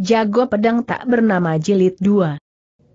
Jago Pedang Tak Bernama Jilid 2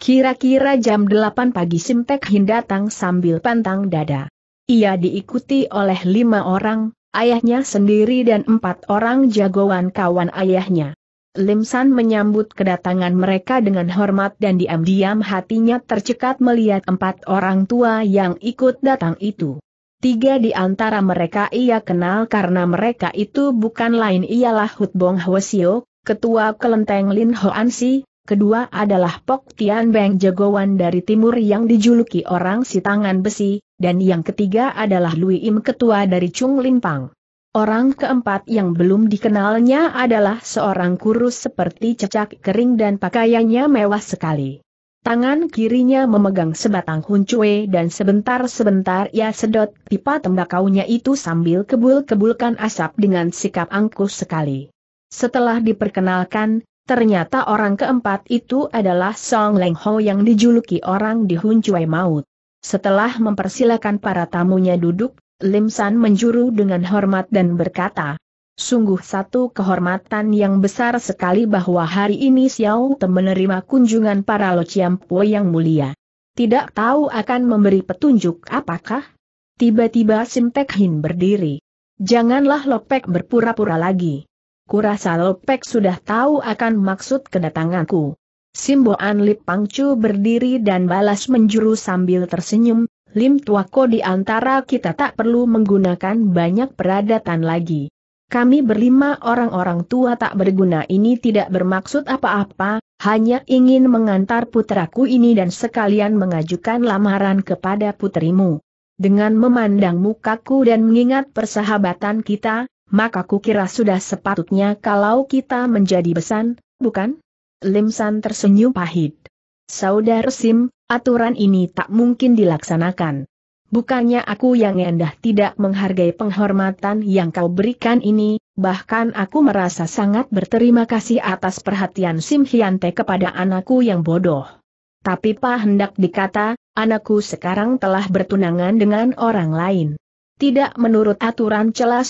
Kira-kira jam 8 pagi Simtek Hin datang sambil pantang dada. Ia diikuti oleh lima orang, ayahnya sendiri dan empat orang jagoan kawan ayahnya. Lim San menyambut kedatangan mereka dengan hormat dan diam-diam hatinya tercekat melihat empat orang tua yang ikut datang itu. Tiga di antara mereka ia kenal karena mereka itu bukan lain ialah Hutbong Bong ketua kelenteng Lin Hoan Si, kedua adalah Pok Tian Beng jagoan dari timur yang dijuluki orang si tangan besi, dan yang ketiga adalah Lui Im ketua dari Chung Pang. Orang keempat yang belum dikenalnya adalah seorang kurus seperti cecak kering dan pakaiannya mewah sekali. Tangan kirinya memegang sebatang huncue dan sebentar-sebentar ia sedot pipa tembakaunya itu sambil kebul-kebulkan asap dengan sikap angkuh sekali. Setelah diperkenalkan, ternyata orang keempat itu adalah Song Leng Ho yang dijuluki orang di Hun Cui Maut. Setelah mempersilakan para tamunya duduk, Lim San menjuru dengan hormat dan berkata, Sungguh satu kehormatan yang besar sekali bahwa hari ini Xiao Te menerima kunjungan para Lo Po yang mulia. Tidak tahu akan memberi petunjuk apakah? Tiba-tiba Sim Tek Hin berdiri. Janganlah Lopek berpura-pura lagi kurasa Lopek sudah tahu akan maksud kedatanganku. Simboan Lip Pangcu berdiri dan balas menjuru sambil tersenyum, Lim Tuako di antara kita tak perlu menggunakan banyak peradatan lagi. Kami berlima orang-orang tua tak berguna ini tidak bermaksud apa-apa, hanya ingin mengantar putraku ini dan sekalian mengajukan lamaran kepada putrimu. Dengan memandang mukaku dan mengingat persahabatan kita, maka kukira sudah sepatutnya kalau kita menjadi besan, bukan? Lim San tersenyum pahit. Saudara Sim, aturan ini tak mungkin dilaksanakan. Bukannya aku yang endah tidak menghargai penghormatan yang kau berikan ini, bahkan aku merasa sangat berterima kasih atas perhatian Sim Hyante kepada anakku yang bodoh. Tapi Pak hendak dikata, anakku sekarang telah bertunangan dengan orang lain tidak menurut aturan celah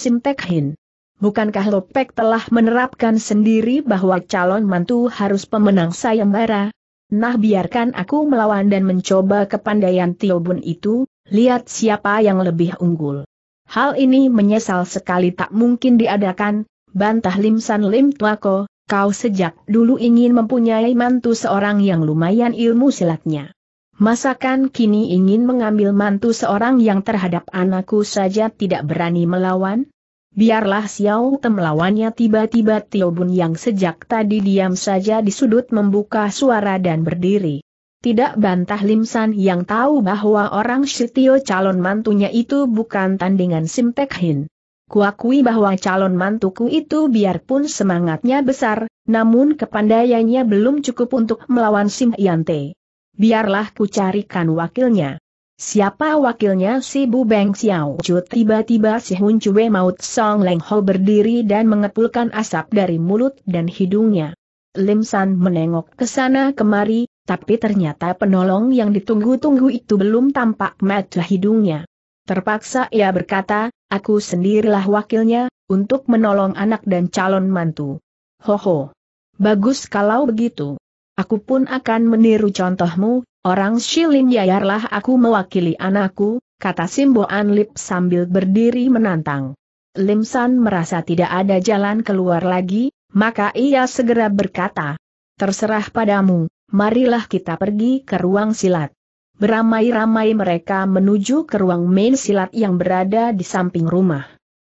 Hin. Bukankah Lopek telah menerapkan sendiri bahwa calon mantu harus pemenang sayembara? Nah biarkan aku melawan dan mencoba kepandaian Tiobun itu, lihat siapa yang lebih unggul. Hal ini menyesal sekali tak mungkin diadakan, bantah Lim San Lim Tuako, kau sejak dulu ingin mempunyai mantu seorang yang lumayan ilmu silatnya. Masakan kini ingin mengambil mantu seorang yang terhadap anakku saja tidak berani melawan? Biarlah Xiao Te melawannya tiba-tiba Tio Bun yang sejak tadi diam saja di sudut membuka suara dan berdiri. Tidak bantah Lim San yang tahu bahwa orang Shitio calon mantunya itu bukan tandingan Sim Pek Hin. Kuakui bahwa calon mantuku itu biarpun semangatnya besar, namun kepandaiannya belum cukup untuk melawan Sim Yante biarlah ku carikan wakilnya. Siapa wakilnya si Bu Beng Xiao Chu tiba-tiba si Hun Chue Maut Song Leng Ho berdiri dan mengepulkan asap dari mulut dan hidungnya. Lim San menengok ke sana kemari, tapi ternyata penolong yang ditunggu-tunggu itu belum tampak mata hidungnya. Terpaksa ia berkata, aku sendirilah wakilnya, untuk menolong anak dan calon mantu. ho ho Bagus kalau begitu. Aku pun akan meniru contohmu, orang Shilin Yayarlah aku mewakili anakku, kata Simbo Anlip sambil berdiri menantang. Lim San merasa tidak ada jalan keluar lagi, maka ia segera berkata, Terserah padamu, marilah kita pergi ke ruang silat. Beramai-ramai mereka menuju ke ruang main silat yang berada di samping rumah.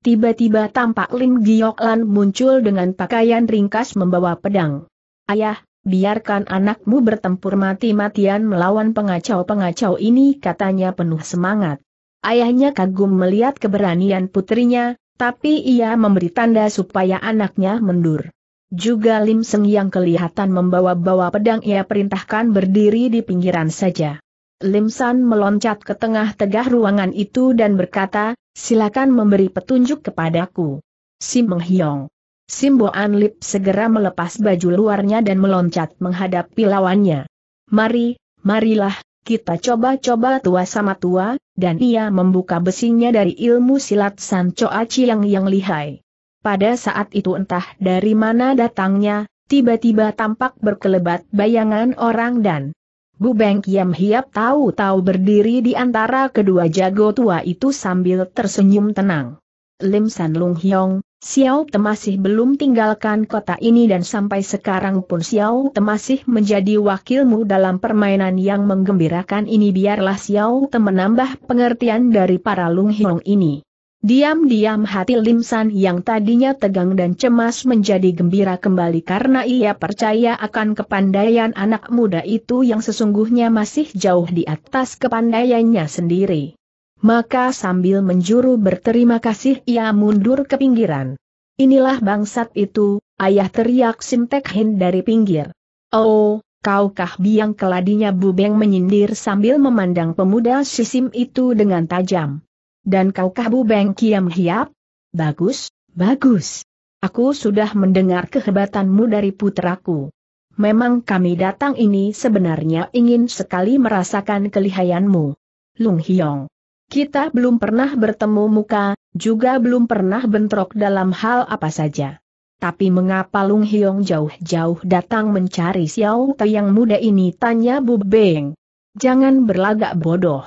Tiba-tiba tampak Lim Lan muncul dengan pakaian ringkas membawa pedang. Ayah, biarkan anakmu bertempur mati-matian melawan pengacau-pengacau ini katanya penuh semangat. Ayahnya kagum melihat keberanian putrinya, tapi ia memberi tanda supaya anaknya mundur. Juga Lim Seng yang kelihatan membawa-bawa pedang ia perintahkan berdiri di pinggiran saja. Lim San meloncat ke tengah tegah ruangan itu dan berkata, silakan memberi petunjuk kepadaku. Si Meng Hiong. Simbo Anlip segera melepas baju luarnya dan meloncat menghadapi lawannya. Mari, marilah, kita coba-coba tua sama tua, dan ia membuka besinya dari ilmu silat Sancho Aci yang lihai. Pada saat itu entah dari mana datangnya, tiba-tiba tampak berkelebat bayangan orang dan Beng Kiam Hiap tahu-tahu berdiri di antara kedua jago tua itu sambil tersenyum tenang. Lim San Lung Hiong. Xiao Te masih belum tinggalkan kota ini dan sampai sekarang pun Xiao Te masih menjadi wakilmu dalam permainan yang menggembirakan ini biarlah Xiao Te menambah pengertian dari para Lung Hiong ini. Diam-diam hati Lim San yang tadinya tegang dan cemas menjadi gembira kembali karena ia percaya akan kepandaian anak muda itu yang sesungguhnya masih jauh di atas kepandaiannya sendiri. Maka sambil menjuru berterima kasih ia mundur ke pinggiran. Inilah bangsat itu, ayah teriak Simtek Hin dari pinggir. Oh, kaukah biang keladinya Bubeng menyindir sambil memandang pemuda sisim itu dengan tajam. Dan kaukah Bubeng kiam hiap? Bagus, bagus. Aku sudah mendengar kehebatanmu dari putraku. Memang kami datang ini sebenarnya ingin sekali merasakan kelihayanmu. Lung Hiong. Kita belum pernah bertemu muka, juga belum pernah bentrok dalam hal apa saja. Tapi mengapa Lung Hiong jauh-jauh datang mencari Xiao Te yang muda ini? Tanya Bu Beng. Jangan berlagak bodoh.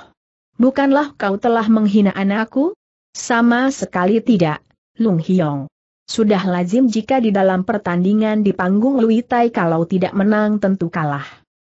Bukanlah kau telah menghina anakku? Sama sekali tidak, Lung Hiong. Sudah lazim jika di dalam pertandingan di panggung Lui Tai kalau tidak menang tentu kalah.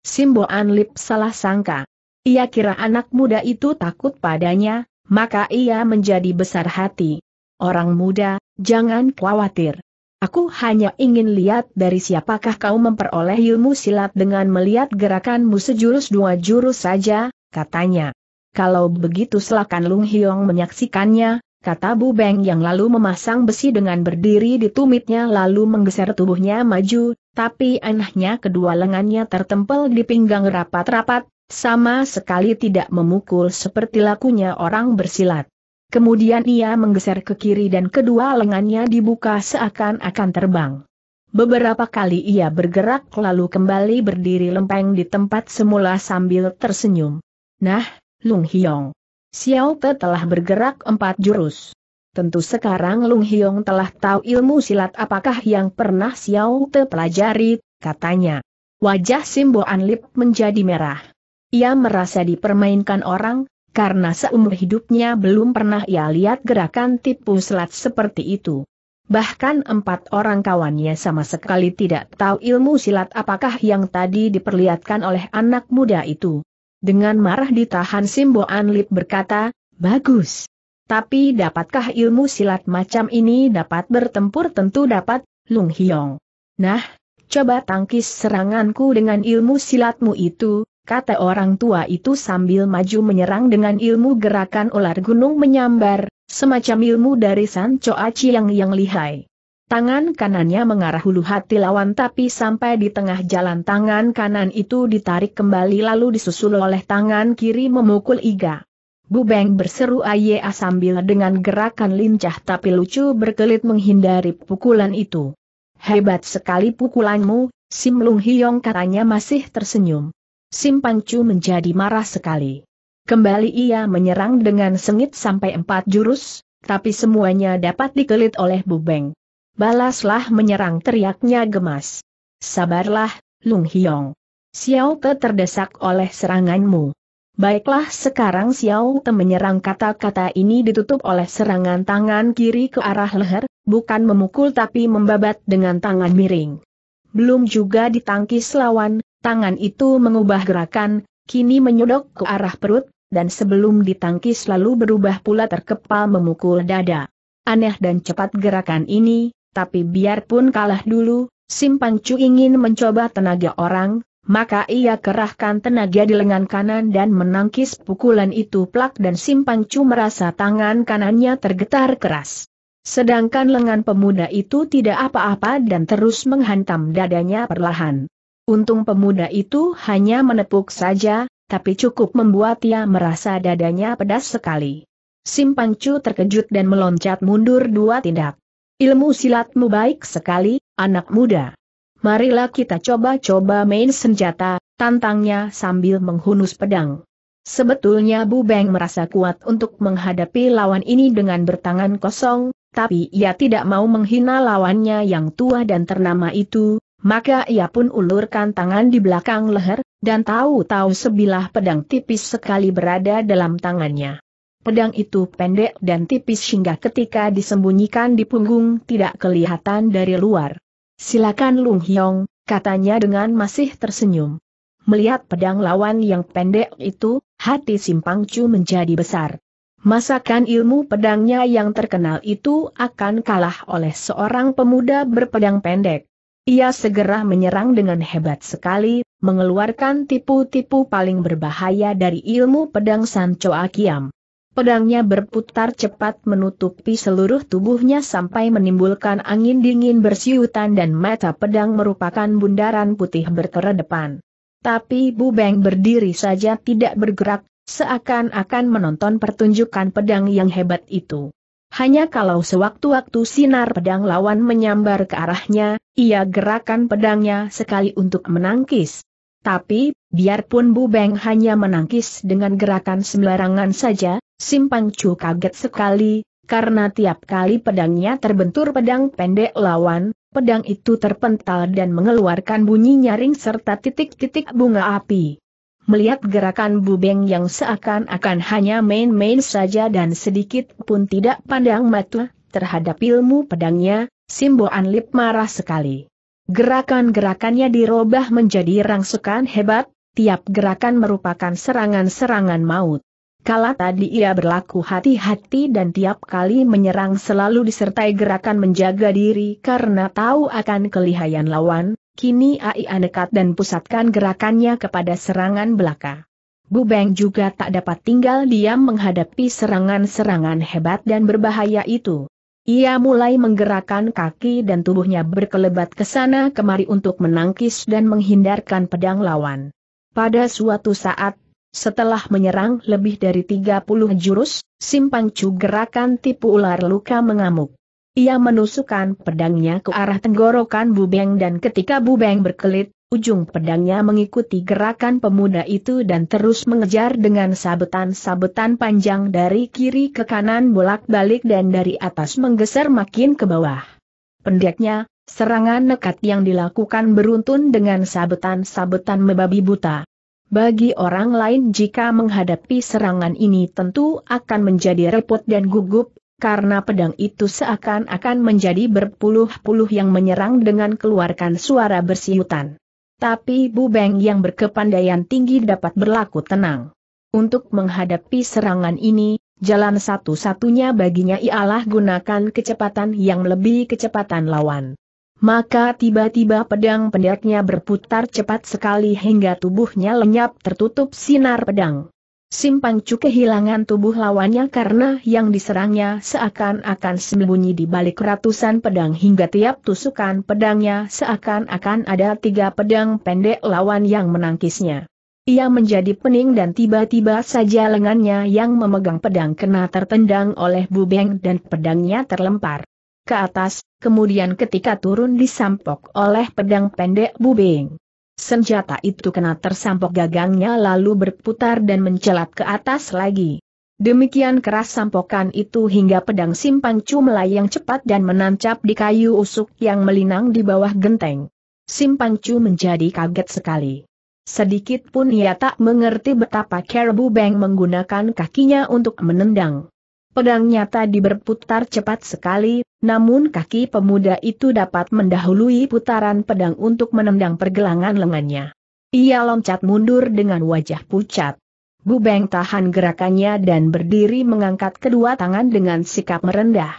Simbo Anlip salah sangka. Ia kira anak muda itu takut padanya, maka ia menjadi besar hati. Orang muda, jangan khawatir. Aku hanya ingin lihat dari siapakah kau memperoleh ilmu silat dengan melihat gerakanmu sejurus dua jurus saja, katanya. Kalau begitu silakan Lung Hiong menyaksikannya, kata Bu Beng yang lalu memasang besi dengan berdiri di tumitnya lalu menggeser tubuhnya maju, tapi anehnya kedua lengannya tertempel di pinggang rapat-rapat, sama sekali tidak memukul seperti lakunya orang bersilat. Kemudian ia menggeser ke kiri dan kedua lengannya dibuka seakan-akan terbang. Beberapa kali ia bergerak lalu kembali berdiri lempeng di tempat semula sambil tersenyum. Nah, Lung Hiong. Xiao Te telah bergerak empat jurus. Tentu sekarang Lung Hiong telah tahu ilmu silat apakah yang pernah Xiao Te pelajari, katanya. Wajah Simbo Anlip menjadi merah. Ia merasa dipermainkan orang, karena seumur hidupnya belum pernah ia lihat gerakan tipu selat seperti itu. Bahkan empat orang kawannya sama sekali tidak tahu ilmu silat apakah yang tadi diperlihatkan oleh anak muda itu. Dengan marah ditahan Simbo Anlip berkata, Bagus. Tapi dapatkah ilmu silat macam ini dapat bertempur tentu dapat, Lung Hiong. Nah, coba tangkis seranganku dengan ilmu silatmu itu, kata orang tua itu sambil maju menyerang dengan ilmu gerakan ular gunung menyambar, semacam ilmu dari San Cho Aci yang lihai. Tangan kanannya mengarah hulu hati lawan tapi sampai di tengah jalan tangan kanan itu ditarik kembali lalu disusul oleh tangan kiri memukul iga. Bubeng berseru Ayea sambil dengan gerakan lincah tapi lucu berkelit menghindari pukulan itu. Hebat sekali pukulanmu, Sim Lung Hiong katanya masih tersenyum. Simpancu menjadi marah sekali. Kembali ia menyerang dengan sengit sampai empat jurus, tapi semuanya dapat dikelit oleh Bu Beng. Balaslah menyerang teriaknya gemas. Sabarlah, Lung Hiong. Xiao Te terdesak oleh seranganmu. Baiklah sekarang Xiao Te menyerang kata-kata ini ditutup oleh serangan tangan kiri ke arah leher, bukan memukul tapi membabat dengan tangan miring. Belum juga ditangkis lawan, Tangan itu mengubah gerakan, kini menyodok ke arah perut, dan sebelum ditangkis lalu berubah pula terkepal memukul dada. Aneh dan cepat gerakan ini, tapi biarpun kalah dulu, Simpang Cu ingin mencoba tenaga orang, maka ia kerahkan tenaga di lengan kanan dan menangkis pukulan itu plak dan Simpang Cu merasa tangan kanannya tergetar keras. Sedangkan lengan pemuda itu tidak apa-apa dan terus menghantam dadanya perlahan. Untung pemuda itu hanya menepuk saja, tapi cukup membuat ia merasa dadanya pedas sekali. Simpang Chu terkejut dan meloncat mundur dua tindak. Ilmu silatmu baik sekali, anak muda. Marilah kita coba-coba main senjata, tantangnya sambil menghunus pedang. Sebetulnya Bu Beng merasa kuat untuk menghadapi lawan ini dengan bertangan kosong, tapi ia tidak mau menghina lawannya yang tua dan ternama itu, maka ia pun ulurkan tangan di belakang leher, dan tahu-tahu sebilah pedang tipis sekali berada dalam tangannya. Pedang itu pendek dan tipis hingga ketika disembunyikan di punggung tidak kelihatan dari luar. Silakan Lung Hyong, katanya dengan masih tersenyum. Melihat pedang lawan yang pendek itu, hati Simpang Chu menjadi besar. Masakan ilmu pedangnya yang terkenal itu akan kalah oleh seorang pemuda berpedang pendek. Ia segera menyerang dengan hebat sekali, mengeluarkan tipu-tipu paling berbahaya dari ilmu pedang Sancho Akiam. Pedangnya berputar cepat menutupi seluruh tubuhnya sampai menimbulkan angin dingin bersiutan dan mata pedang merupakan bundaran putih berkeredepan. Tapi Bu Beng berdiri saja tidak bergerak, seakan-akan menonton pertunjukan pedang yang hebat itu. Hanya kalau sewaktu-waktu sinar pedang lawan menyambar ke arahnya, ia gerakan pedangnya sekali untuk menangkis. Tapi, biarpun Bu Beng hanya menangkis dengan gerakan sembarangan saja, Simpang Chu kaget sekali, karena tiap kali pedangnya terbentur pedang pendek lawan, pedang itu terpental dan mengeluarkan bunyi nyaring serta titik-titik bunga api melihat gerakan Bubeng yang seakan-akan hanya main-main saja dan sedikit pun tidak pandang mata terhadap ilmu pedangnya, Simbo Anlip marah sekali. Gerakan-gerakannya dirubah menjadi rangsukan hebat, tiap gerakan merupakan serangan-serangan maut. Kala tadi ia berlaku hati-hati dan tiap kali menyerang selalu disertai gerakan menjaga diri karena tahu akan kelihayan lawan, Kini Ai nekat dan pusatkan gerakannya kepada serangan belaka. Bu Beng juga tak dapat tinggal diam menghadapi serangan-serangan hebat dan berbahaya itu. Ia mulai menggerakkan kaki dan tubuhnya berkelebat ke sana kemari untuk menangkis dan menghindarkan pedang lawan. Pada suatu saat, setelah menyerang lebih dari 30 jurus, Simpang Cu gerakan tipu ular luka mengamuk. Ia menusukkan pedangnya ke arah tenggorokan Bubeng dan ketika Bubeng berkelit, ujung pedangnya mengikuti gerakan pemuda itu dan terus mengejar dengan sabetan-sabetan panjang dari kiri ke kanan bolak-balik dan dari atas menggeser makin ke bawah. Pendeknya, serangan nekat yang dilakukan beruntun dengan sabetan-sabetan mebabi buta. Bagi orang lain jika menghadapi serangan ini tentu akan menjadi repot dan gugup, karena pedang itu seakan-akan menjadi berpuluh-puluh yang menyerang dengan keluarkan suara bersiutan. Tapi Bu Beng yang berkepandaian tinggi dapat berlaku tenang. Untuk menghadapi serangan ini, jalan satu-satunya baginya ialah gunakan kecepatan yang lebih kecepatan lawan. Maka tiba-tiba pedang pendeknya berputar cepat sekali hingga tubuhnya lenyap tertutup sinar pedang. Simpang Simpangcu kehilangan tubuh lawannya karena yang diserangnya seakan-akan sembunyi di balik ratusan pedang hingga tiap tusukan pedangnya seakan-akan ada tiga pedang pendek lawan yang menangkisnya. Ia menjadi pening dan tiba-tiba saja lengannya yang memegang pedang kena tertendang oleh bubeng dan pedangnya terlempar ke atas, kemudian ketika turun disampok oleh pedang pendek bubeng. Senjata itu kena tersampok gagangnya lalu berputar dan mencelat ke atas lagi. Demikian keras sampokan itu hingga pedang Simpang Cu melayang cepat dan menancap di kayu usuk yang melinang di bawah genteng. Simpang Cu menjadi kaget sekali. Sedikit pun ia tak mengerti betapa Kerbu Beng menggunakan kakinya untuk menendang. Pedangnya tadi berputar cepat sekali, namun kaki pemuda itu dapat mendahului putaran pedang untuk menendang pergelangan lengannya. Ia loncat mundur dengan wajah pucat. Beng tahan gerakannya dan berdiri mengangkat kedua tangan dengan sikap merendah.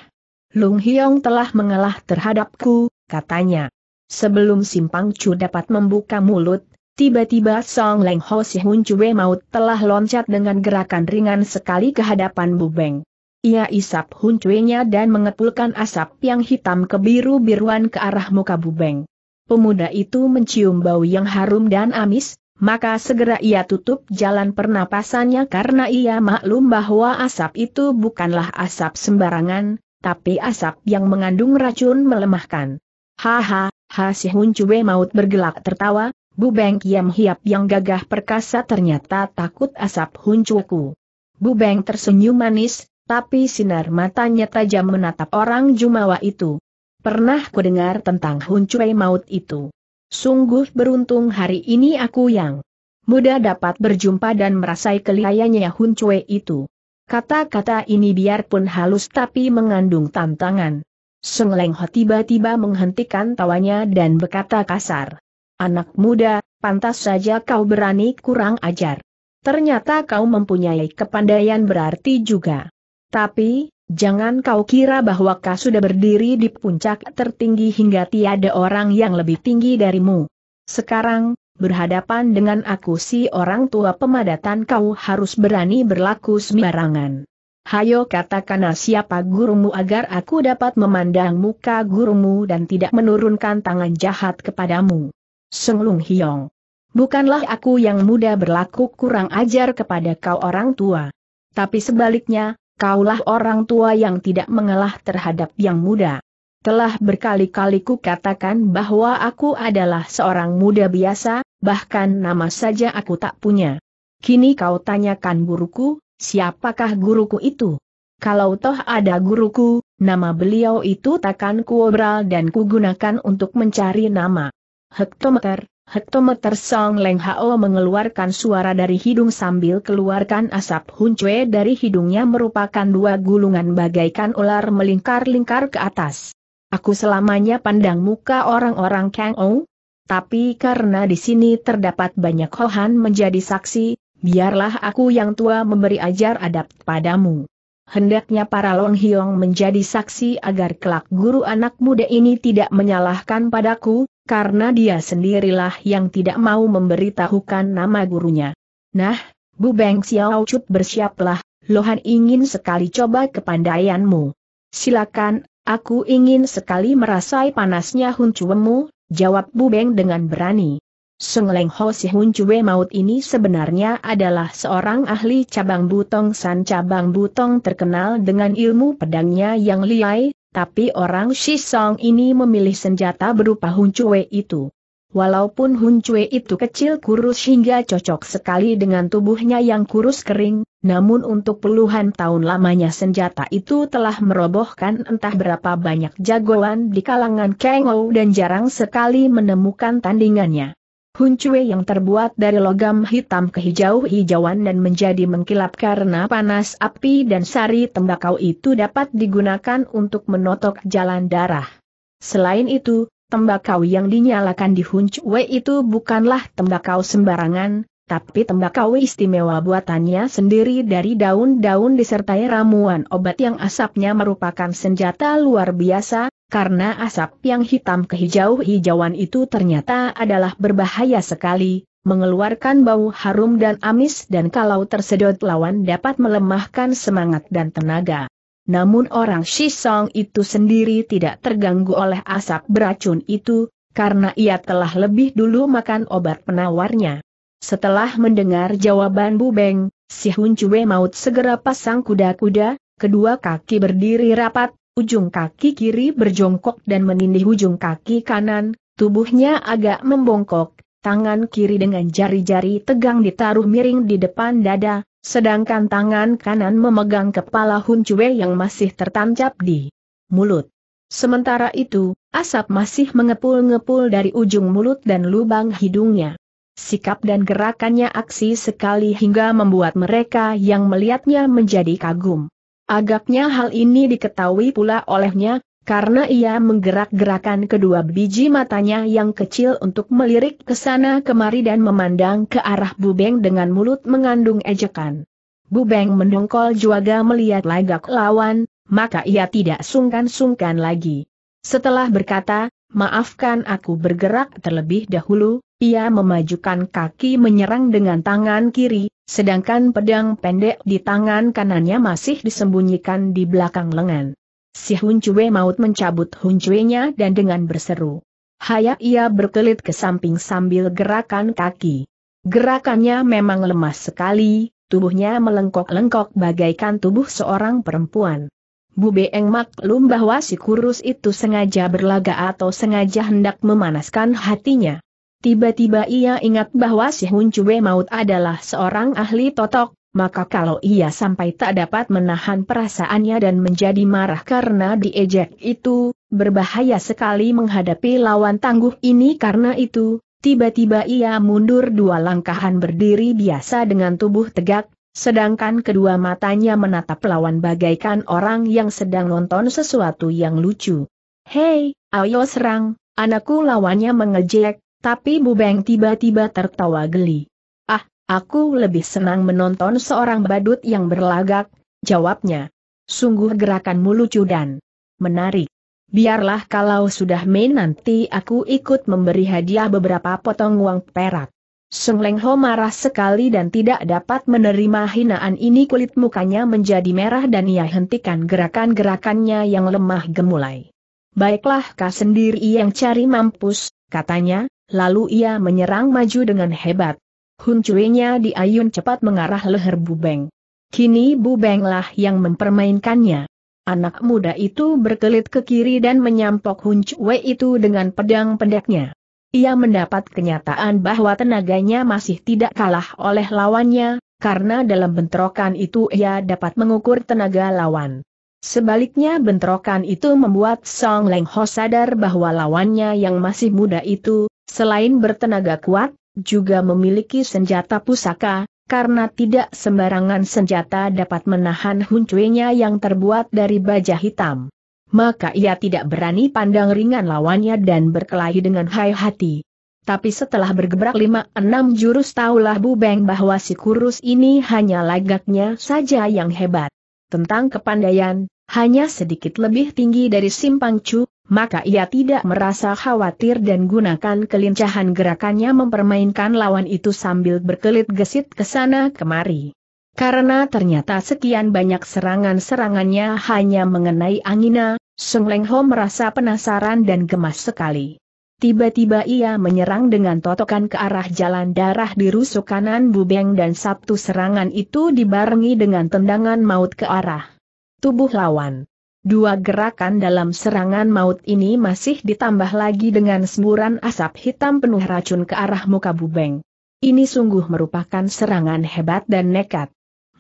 Lung Hiong telah mengalah terhadapku, katanya. Sebelum Simpang Chu dapat membuka mulut, tiba-tiba Song Leng Ho Si Hun Chue Maut telah loncat dengan gerakan ringan sekali ke hadapan Beng. Ia isap huncunya dan mengepulkan asap yang hitam kebiru-biruan ke arah muka bubeng. Pemuda itu mencium bau yang harum dan amis, maka segera ia tutup jalan pernapasannya karena ia maklum bahwa asap itu bukanlah asap sembarangan, tapi asap yang mengandung racun melemahkan. Haha, ha si Huncue maut bergelak tertawa, Bubeng Beng Kiam Hiap yang gagah perkasa ternyata takut asap huncuku. Bubeng tersenyum manis, tapi sinar matanya tajam menatap orang Jumawa itu. Pernah ku dengar tentang Huncuei maut itu. Sungguh beruntung hari ini aku yang muda dapat berjumpa dan merasai kelihayannya Huncuei itu. Kata-kata ini biarpun halus tapi mengandung tantangan. Seng lengho tiba-tiba menghentikan tawanya dan berkata kasar. Anak muda, pantas saja kau berani kurang ajar. Ternyata kau mempunyai kepandaian berarti juga. Tapi, jangan kau kira bahwa kau sudah berdiri di puncak tertinggi hingga tiada orang yang lebih tinggi darimu. Sekarang, berhadapan dengan aku si orang tua pemadatan kau harus berani berlaku sembarangan. Hayo katakanlah siapa gurumu agar aku dapat memandang muka gurumu dan tidak menurunkan tangan jahat kepadamu. Senglung Hiong. Bukanlah aku yang muda berlaku kurang ajar kepada kau orang tua. Tapi sebaliknya, kaulah orang tua yang tidak mengalah terhadap yang muda. Telah berkali-kali ku katakan bahwa aku adalah seorang muda biasa, bahkan nama saja aku tak punya. Kini kau tanyakan guruku, siapakah guruku itu? Kalau toh ada guruku, nama beliau itu takkan kuobral dan kugunakan untuk mencari nama. Hektometer, Hektometer Song Leng Hao mengeluarkan suara dari hidung sambil keluarkan asap huncue dari hidungnya merupakan dua gulungan bagaikan ular melingkar-lingkar ke atas. Aku selamanya pandang muka orang-orang Kang Ou, tapi karena di sini terdapat banyak Hohan menjadi saksi, biarlah aku yang tua memberi ajar adab padamu. Hendaknya para Long Hiong menjadi saksi agar kelak guru anak muda ini tidak menyalahkan padaku, karena dia sendirilah yang tidak mau memberitahukan nama gurunya. Nah, Bu Beng Xiao bersiaplah, Lohan ingin sekali coba kepandaianmu. Silakan, aku ingin sekali merasai panasnya huncuemu, jawab Bu Beng dengan berani. Seng Leng Ho Si Hun Chue Maut ini sebenarnya adalah seorang ahli cabang butong san cabang butong terkenal dengan ilmu pedangnya yang liai, tapi orang Shisong ini memilih senjata berupa huncue itu. Walaupun huncue itu kecil kurus hingga cocok sekali dengan tubuhnya yang kurus kering, namun untuk puluhan tahun lamanya senjata itu telah merobohkan entah berapa banyak jagoan di kalangan Kengou dan jarang sekali menemukan tandingannya. Huncue yang terbuat dari logam hitam kehijau-hijauan dan menjadi mengkilap karena panas api dan sari tembakau itu dapat digunakan untuk menotok jalan darah. Selain itu, tembakau yang dinyalakan di Huncue itu bukanlah tembakau sembarangan, tapi tembakau istimewa buatannya sendiri dari daun-daun disertai ramuan obat yang asapnya merupakan senjata luar biasa, karena asap yang hitam kehijau-hijauan itu ternyata adalah berbahaya sekali, mengeluarkan bau harum dan amis dan kalau tersedot lawan dapat melemahkan semangat dan tenaga. Namun orang Shisong itu sendiri tidak terganggu oleh asap beracun itu, karena ia telah lebih dulu makan obat penawarnya. Setelah mendengar jawaban Bu Beng, si Hun Chue maut segera pasang kuda-kuda, kedua kaki berdiri rapat, ujung kaki kiri berjongkok dan menindih ujung kaki kanan, tubuhnya agak membongkok, tangan kiri dengan jari-jari tegang ditaruh miring di depan dada, sedangkan tangan kanan memegang kepala Hun Chue yang masih tertancap di mulut. Sementara itu, asap masih mengepul-ngepul dari ujung mulut dan lubang hidungnya. Sikap dan gerakannya aksi sekali hingga membuat mereka yang melihatnya menjadi kagum. Agaknya hal ini diketahui pula olehnya, karena ia menggerak-gerakan kedua biji matanya yang kecil untuk melirik ke sana kemari dan memandang ke arah Bubeng dengan mulut mengandung ejekan. Bubeng mendongkol juaga melihat lagak lawan, maka ia tidak sungkan-sungkan lagi. Setelah berkata, maafkan aku bergerak terlebih dahulu, ia memajukan kaki menyerang dengan tangan kiri, sedangkan pedang pendek di tangan kanannya masih disembunyikan di belakang lengan. Si Hun maut mencabut Hun nya dan dengan berseru. Haya ia berkelit ke samping sambil gerakan kaki. Gerakannya memang lemah sekali, tubuhnya melengkok-lengkok bagaikan tubuh seorang perempuan. Bu Beeng maklum bahwa si kurus itu sengaja berlaga atau sengaja hendak memanaskan hatinya. Tiba-tiba ia ingat bahwa si Hun Cue Maut adalah seorang ahli totok, maka kalau ia sampai tak dapat menahan perasaannya dan menjadi marah karena diejek itu, berbahaya sekali menghadapi lawan tangguh ini karena itu, tiba-tiba ia mundur dua langkahan berdiri biasa dengan tubuh tegak, sedangkan kedua matanya menatap lawan bagaikan orang yang sedang nonton sesuatu yang lucu. Hei, ayo serang, anakku lawannya mengejek, tapi Bu Beng tiba-tiba tertawa geli. Ah, aku lebih senang menonton seorang badut yang berlagak, jawabnya. Sungguh gerakanmu lucu dan menarik. Biarlah kalau sudah main nanti aku ikut memberi hadiah beberapa potong uang perak. Seng Leng Ho marah sekali dan tidak dapat menerima hinaan ini kulit mukanya menjadi merah dan ia hentikan gerakan-gerakannya yang lemah gemulai. Baiklah kau sendiri yang cari mampus, katanya, Lalu ia menyerang maju dengan hebat. Huncuinya diayun cepat mengarah leher Bubeng. Kini Bubenglah yang mempermainkannya. Anak muda itu berkelit ke kiri dan menyampok Huncuwe itu dengan pedang pendeknya. Ia mendapat kenyataan bahwa tenaganya masih tidak kalah oleh lawannya, karena dalam bentrokan itu ia dapat mengukur tenaga lawan. Sebaliknya bentrokan itu membuat Song Leng Ho sadar bahwa lawannya yang masih muda itu, Selain bertenaga kuat, juga memiliki senjata pusaka, karena tidak sembarangan senjata dapat menahan huncuenya yang terbuat dari baja hitam. Maka ia tidak berani pandang ringan lawannya dan berkelahi dengan hai hati. Tapi setelah bergebrak lima enam jurus taulah Bu Beng bahwa si kurus ini hanya lagaknya saja yang hebat. Tentang kepandaian, hanya sedikit lebih tinggi dari Simpang Chu, maka ia tidak merasa khawatir dan gunakan kelincahan gerakannya mempermainkan lawan itu sambil berkelit gesit ke sana kemari. Karena ternyata sekian banyak serangan-serangannya hanya mengenai Angina, Sung Leng Ho merasa penasaran dan gemas sekali. Tiba-tiba ia menyerang dengan totokan ke arah jalan darah di rusuk kanan Bubeng dan Sabtu serangan itu dibarengi dengan tendangan maut ke arah tubuh lawan. Dua gerakan dalam serangan maut ini masih ditambah lagi dengan semburan asap hitam penuh racun ke arah muka Bubeng. Ini sungguh merupakan serangan hebat dan nekat.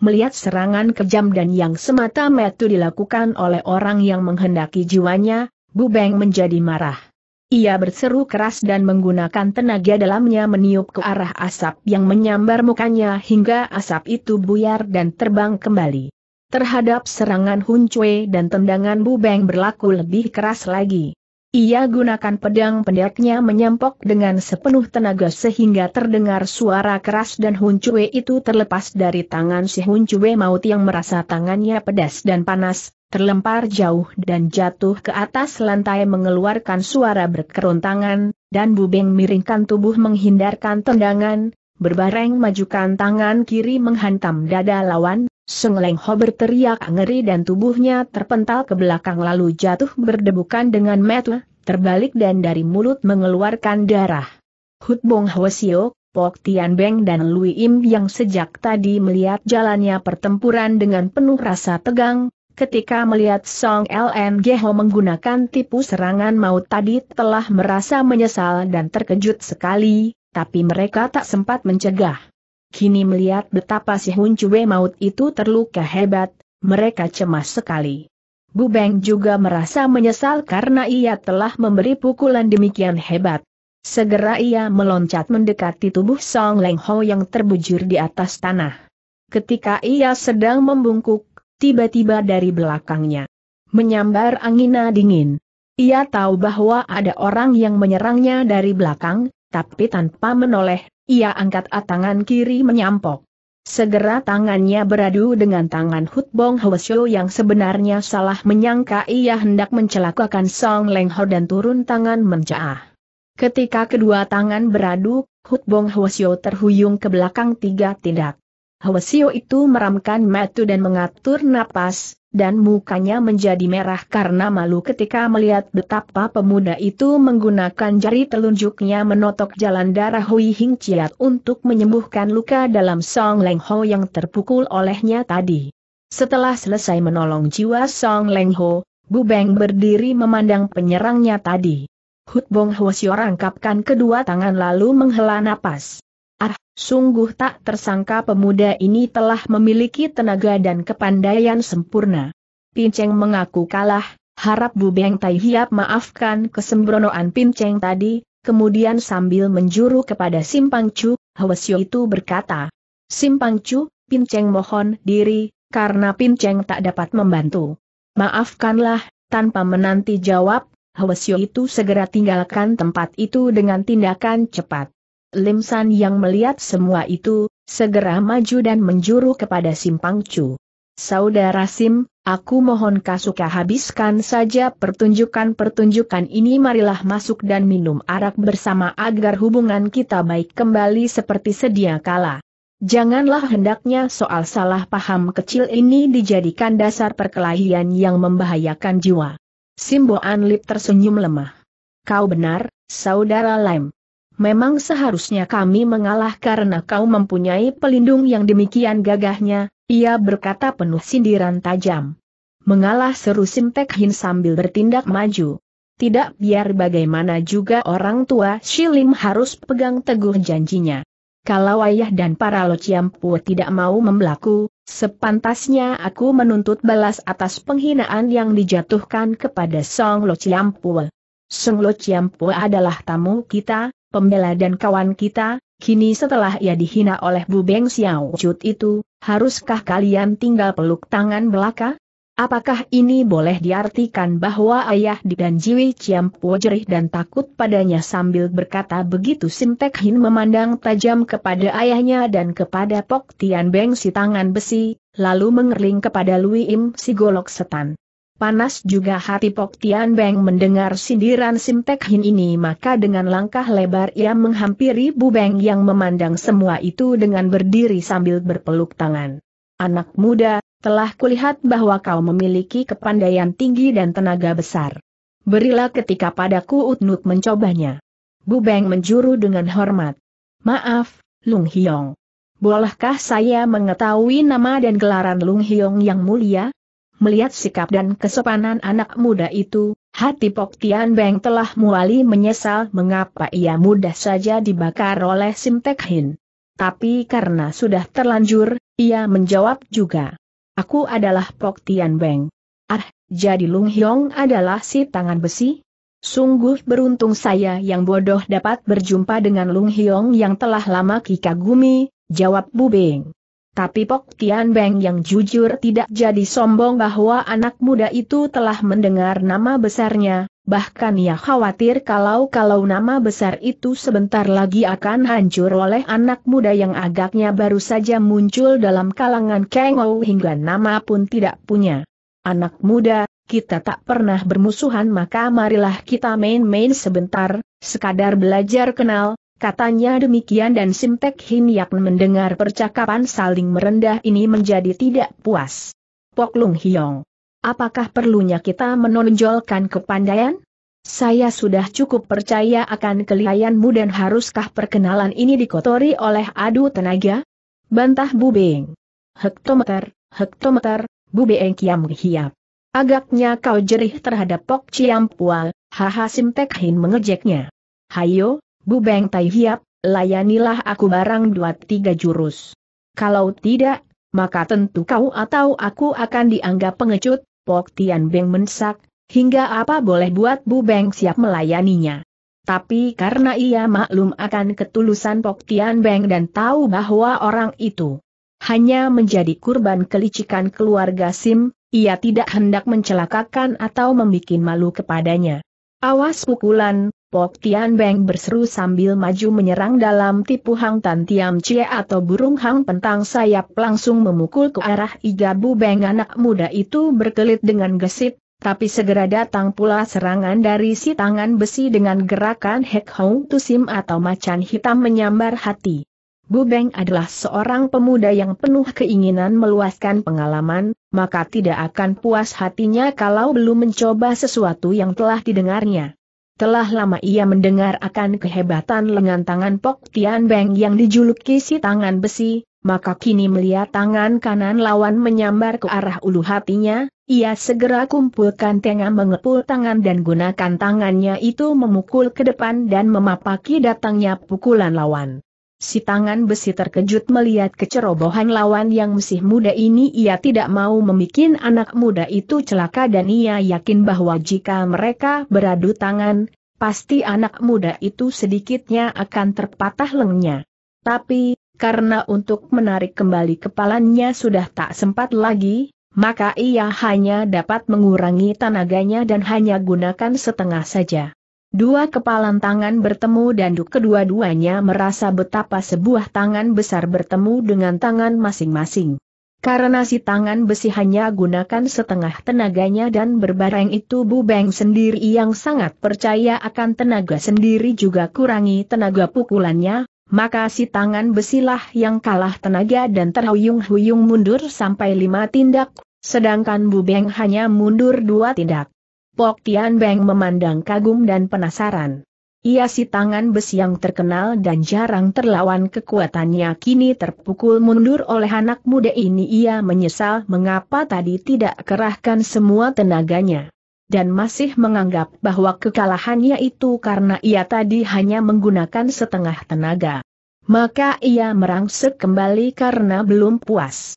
Melihat serangan kejam dan yang semata-mata dilakukan oleh orang yang menghendaki jiwanya, Bubeng menjadi marah. Ia berseru keras dan menggunakan tenaga dalamnya meniup ke arah asap yang menyambar mukanya hingga asap itu buyar dan terbang kembali terhadap serangan Hun Cui dan tendangan Bu Beng berlaku lebih keras lagi. Ia gunakan pedang pendeknya menyempok dengan sepenuh tenaga sehingga terdengar suara keras dan Hun Cui itu terlepas dari tangan si Hun Cui maut yang merasa tangannya pedas dan panas, terlempar jauh dan jatuh ke atas lantai mengeluarkan suara berkerontangan, dan Bubeng miringkan tubuh menghindarkan tendangan, berbareng majukan tangan kiri menghantam dada lawan, Sung Leng Ho berteriak ngeri dan tubuhnya terpental ke belakang lalu jatuh berdebukan dengan metu, terbalik dan dari mulut mengeluarkan darah. Hut Bong Ho Sio, Pok Tian Beng dan Lui Im yang sejak tadi melihat jalannya pertempuran dengan penuh rasa tegang, ketika melihat Song Ge Ho menggunakan tipu serangan maut tadi telah merasa menyesal dan terkejut sekali, tapi mereka tak sempat mencegah kini melihat betapa si Hun Cue maut itu terluka hebat, mereka cemas sekali. Bu Beng juga merasa menyesal karena ia telah memberi pukulan demikian hebat. Segera ia meloncat mendekati tubuh Song Leng Ho yang terbujur di atas tanah. Ketika ia sedang membungkuk, tiba-tiba dari belakangnya menyambar angina dingin. Ia tahu bahwa ada orang yang menyerangnya dari belakang, tapi tanpa menoleh, ia angkat tangan kiri menyampok. Segera tangannya beradu dengan tangan Hut Bong yang sebenarnya salah menyangka ia hendak mencelakakan Song Leng Ho dan turun tangan mencaah. Ketika kedua tangan beradu, Hut Bong terhuyung ke belakang tiga tindak. Hwasyo itu meramkan matu dan mengatur napas, dan mukanya menjadi merah karena malu ketika melihat betapa pemuda itu menggunakan jari telunjuknya menotok jalan darah Hui Hing Chiat untuk menyembuhkan luka dalam Song Leng Ho yang terpukul olehnya tadi. Setelah selesai menolong jiwa Song Leng Ho, Bu Beng berdiri memandang penyerangnya tadi. Hut Bong Hwasyo rangkapkan kedua tangan lalu menghela napas. Ah, sungguh tak tersangka pemuda ini telah memiliki tenaga dan kepandaian sempurna. Pinceng mengaku kalah, harap Bu Beng Tai Hiap maafkan kesembronoan Pinceng tadi, kemudian sambil menjuru kepada Simpang Chu, Hwasyo itu berkata, Simpang Chu, Pinceng mohon diri, karena Pinceng tak dapat membantu. Maafkanlah, tanpa menanti jawab, Hwasyo itu segera tinggalkan tempat itu dengan tindakan cepat. Lim San yang melihat semua itu, segera maju dan menjuru kepada Simpang Chu. Saudara Sim, aku mohon Kasuka habiskan saja pertunjukan-pertunjukan ini marilah masuk dan minum arak bersama agar hubungan kita baik kembali seperti sedia kala. Janganlah hendaknya soal salah paham kecil ini dijadikan dasar perkelahian yang membahayakan jiwa. Simbo Anlip tersenyum lemah. Kau benar, Saudara Lem. Memang seharusnya kami mengalah karena kau mempunyai pelindung yang demikian gagahnya, ia berkata penuh sindiran tajam. Mengalah seru Simtek Hin sambil bertindak maju. Tidak biar bagaimana juga orang tua Shilim harus pegang teguh janjinya. Kalau ayah dan para lociampu tidak mau membelaku, sepantasnya aku menuntut balas atas penghinaan yang dijatuhkan kepada Song Lociampu. Song Lociampu adalah tamu kita, pembela dan kawan kita, kini setelah ia dihina oleh Bu Beng Xiao Cut itu, haruskah kalian tinggal peluk tangan belaka? Apakah ini boleh diartikan bahwa ayah di dan Jiwi ciam jerih dan takut padanya sambil berkata begitu Simtek Hin memandang tajam kepada ayahnya dan kepada Pok Tian Beng si tangan besi, lalu mengerling kepada Lui Im si golok setan. Panas juga hati Pok Tian Beng mendengar sindiran Sim Tek Hin ini maka dengan langkah lebar ia menghampiri Bu Beng yang memandang semua itu dengan berdiri sambil berpeluk tangan. Anak muda, telah kulihat bahwa kau memiliki kepandaian tinggi dan tenaga besar. Berilah ketika padaku Utnut mencobanya. Bu Beng menjuru dengan hormat. Maaf, Lung Hiong. Bolehkah saya mengetahui nama dan gelaran Lung Hiong yang mulia? Melihat sikap dan kesopanan anak muda itu, hati Pok Tian Beng telah mulai menyesal mengapa ia mudah saja dibakar oleh Sim Tek Hin. Tapi karena sudah terlanjur, ia menjawab juga. Aku adalah Pok Tian Beng. Ah, jadi Lung Hyong adalah si tangan besi? Sungguh beruntung saya yang bodoh dapat berjumpa dengan Lung Hyong yang telah lama kikagumi, jawab Bu Beng. Tapi Pok Tian Beng yang jujur tidak jadi sombong bahwa anak muda itu telah mendengar nama besarnya, bahkan ia khawatir kalau-kalau nama besar itu sebentar lagi akan hancur oleh anak muda yang agaknya baru saja muncul dalam kalangan Ou hingga nama pun tidak punya. Anak muda, kita tak pernah bermusuhan maka marilah kita main-main sebentar, sekadar belajar kenal, Katanya demikian dan Simtek Hin Yak mendengar percakapan saling merendah ini menjadi tidak puas. Pok Lung Hiong. Apakah perlunya kita menonjolkan kepandaian? Saya sudah cukup percaya akan kelihayanmu dan haruskah perkenalan ini dikotori oleh adu tenaga? Bantah Bu Beng. Hektometer, hektometer, Bu Beng kiam hiap. Agaknya kau jerih terhadap Pok Ciampual, haha Simtek Hin mengejeknya. Hayo, Bu Tai Hiap, layanilah aku barang dua tiga jurus. Kalau tidak, maka tentu kau atau aku akan dianggap pengecut, Pok Tian Beng mensak, hingga apa boleh buat Bu Beng siap melayaninya. Tapi karena ia maklum akan ketulusan Pok Tian Beng dan tahu bahwa orang itu hanya menjadi kurban kelicikan keluarga Sim, ia tidak hendak mencelakakan atau membuat malu kepadanya. Awas pukulan, Pok Tian Beng berseru sambil maju menyerang dalam tipu Hang Tan Tiam Cie atau burung Hang Pentang sayap langsung memukul ke arah Iga Bu Beng anak muda itu berkelit dengan gesit, tapi segera datang pula serangan dari si tangan besi dengan gerakan Hek Hong Tusim atau macan hitam menyambar hati. Bu Beng adalah seorang pemuda yang penuh keinginan meluaskan pengalaman, maka tidak akan puas hatinya kalau belum mencoba sesuatu yang telah didengarnya. Telah lama ia mendengar akan kehebatan lengan tangan Pok Tian Beng yang dijuluki si tangan besi, maka kini melihat tangan kanan lawan menyambar ke arah ulu hatinya, ia segera kumpulkan tengah mengepul tangan dan gunakan tangannya itu memukul ke depan dan memapaki datangnya pukulan lawan. Si tangan besi terkejut melihat kecerobohan lawan yang masih muda ini ia tidak mau memikin anak muda itu celaka dan ia yakin bahwa jika mereka beradu tangan, pasti anak muda itu sedikitnya akan terpatah lengnya. Tapi, karena untuk menarik kembali kepalanya sudah tak sempat lagi, maka ia hanya dapat mengurangi tenaganya dan hanya gunakan setengah saja. Dua kepalan tangan bertemu dan kedua-duanya merasa betapa sebuah tangan besar bertemu dengan tangan masing-masing. Karena si tangan besi hanya gunakan setengah tenaganya dan berbareng itu Bu Beng sendiri yang sangat percaya akan tenaga sendiri juga kurangi tenaga pukulannya, maka si tangan besilah yang kalah tenaga dan terhuyung-huyung mundur sampai lima tindak, sedangkan Bu Beng hanya mundur dua tindak. Pok Tian Beng memandang kagum dan penasaran. Ia si tangan besi yang terkenal dan jarang terlawan kekuatannya kini terpukul mundur oleh anak muda ini ia menyesal mengapa tadi tidak kerahkan semua tenaganya. Dan masih menganggap bahwa kekalahannya itu karena ia tadi hanya menggunakan setengah tenaga. Maka ia merangsek kembali karena belum puas.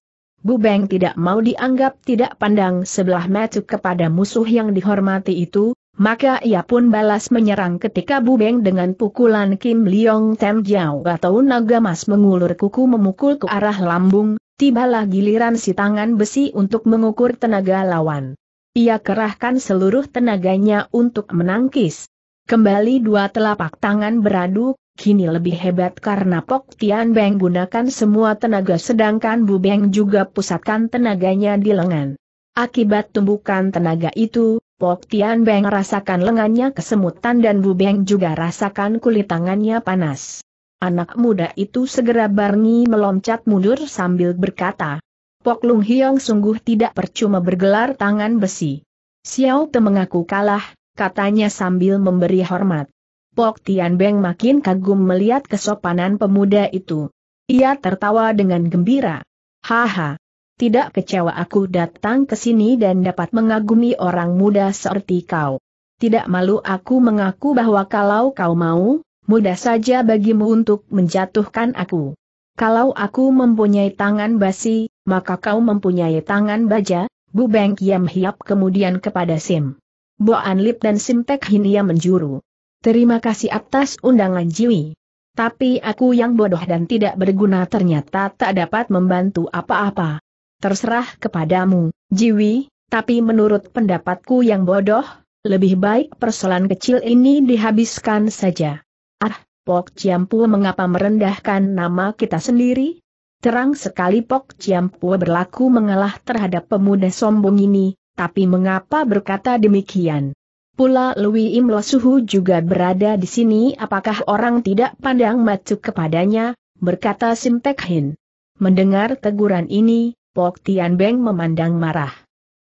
Bu Beng tidak mau dianggap tidak pandang sebelah mata kepada musuh yang dihormati itu, maka ia pun balas menyerang ketika Bu Beng dengan pukulan Kim Leong Tem Jiao atau naga mas mengulur kuku memukul ke arah lambung, tibalah giliran si tangan besi untuk mengukur tenaga lawan. Ia kerahkan seluruh tenaganya untuk menangkis. Kembali dua telapak tangan beradu, kini lebih hebat karena Pok Tian Beng gunakan semua tenaga sedangkan Bu Beng juga pusatkan tenaganya di lengan. Akibat tumbukan tenaga itu, Pok Tian Beng rasakan lengannya kesemutan dan Bu Beng juga rasakan kulit tangannya panas. Anak muda itu segera barengi meloncat mundur sambil berkata, Pok Lung Hiong sungguh tidak percuma bergelar tangan besi. Xiao Te mengaku kalah, katanya sambil memberi hormat. Pok Tian Beng makin kagum melihat kesopanan pemuda itu. Ia tertawa dengan gembira. Haha, tidak kecewa aku datang ke sini dan dapat mengagumi orang muda seperti kau. Tidak malu aku mengaku bahwa kalau kau mau, mudah saja bagimu untuk menjatuhkan aku. Kalau aku mempunyai tangan basi, maka kau mempunyai tangan baja, Bu Beng Kiam hiap kemudian kepada Sim. Bu Anlip dan Sim Tek Hin ia menjuru. Terima kasih atas undangan Jiwi. Tapi aku yang bodoh dan tidak berguna ternyata tak dapat membantu apa-apa. Terserah kepadamu, Jiwi, tapi menurut pendapatku yang bodoh, lebih baik persoalan kecil ini dihabiskan saja. Ah, Pok Ciampu mengapa merendahkan nama kita sendiri? Terang sekali Pok Ciampu berlaku mengalah terhadap pemuda sombong ini, tapi mengapa berkata demikian? Pula Lui Im Lo Suhu juga berada di sini apakah orang tidak pandang matu kepadanya, berkata Sim Tek Hin. Mendengar teguran ini, Pok Tian Beng memandang marah.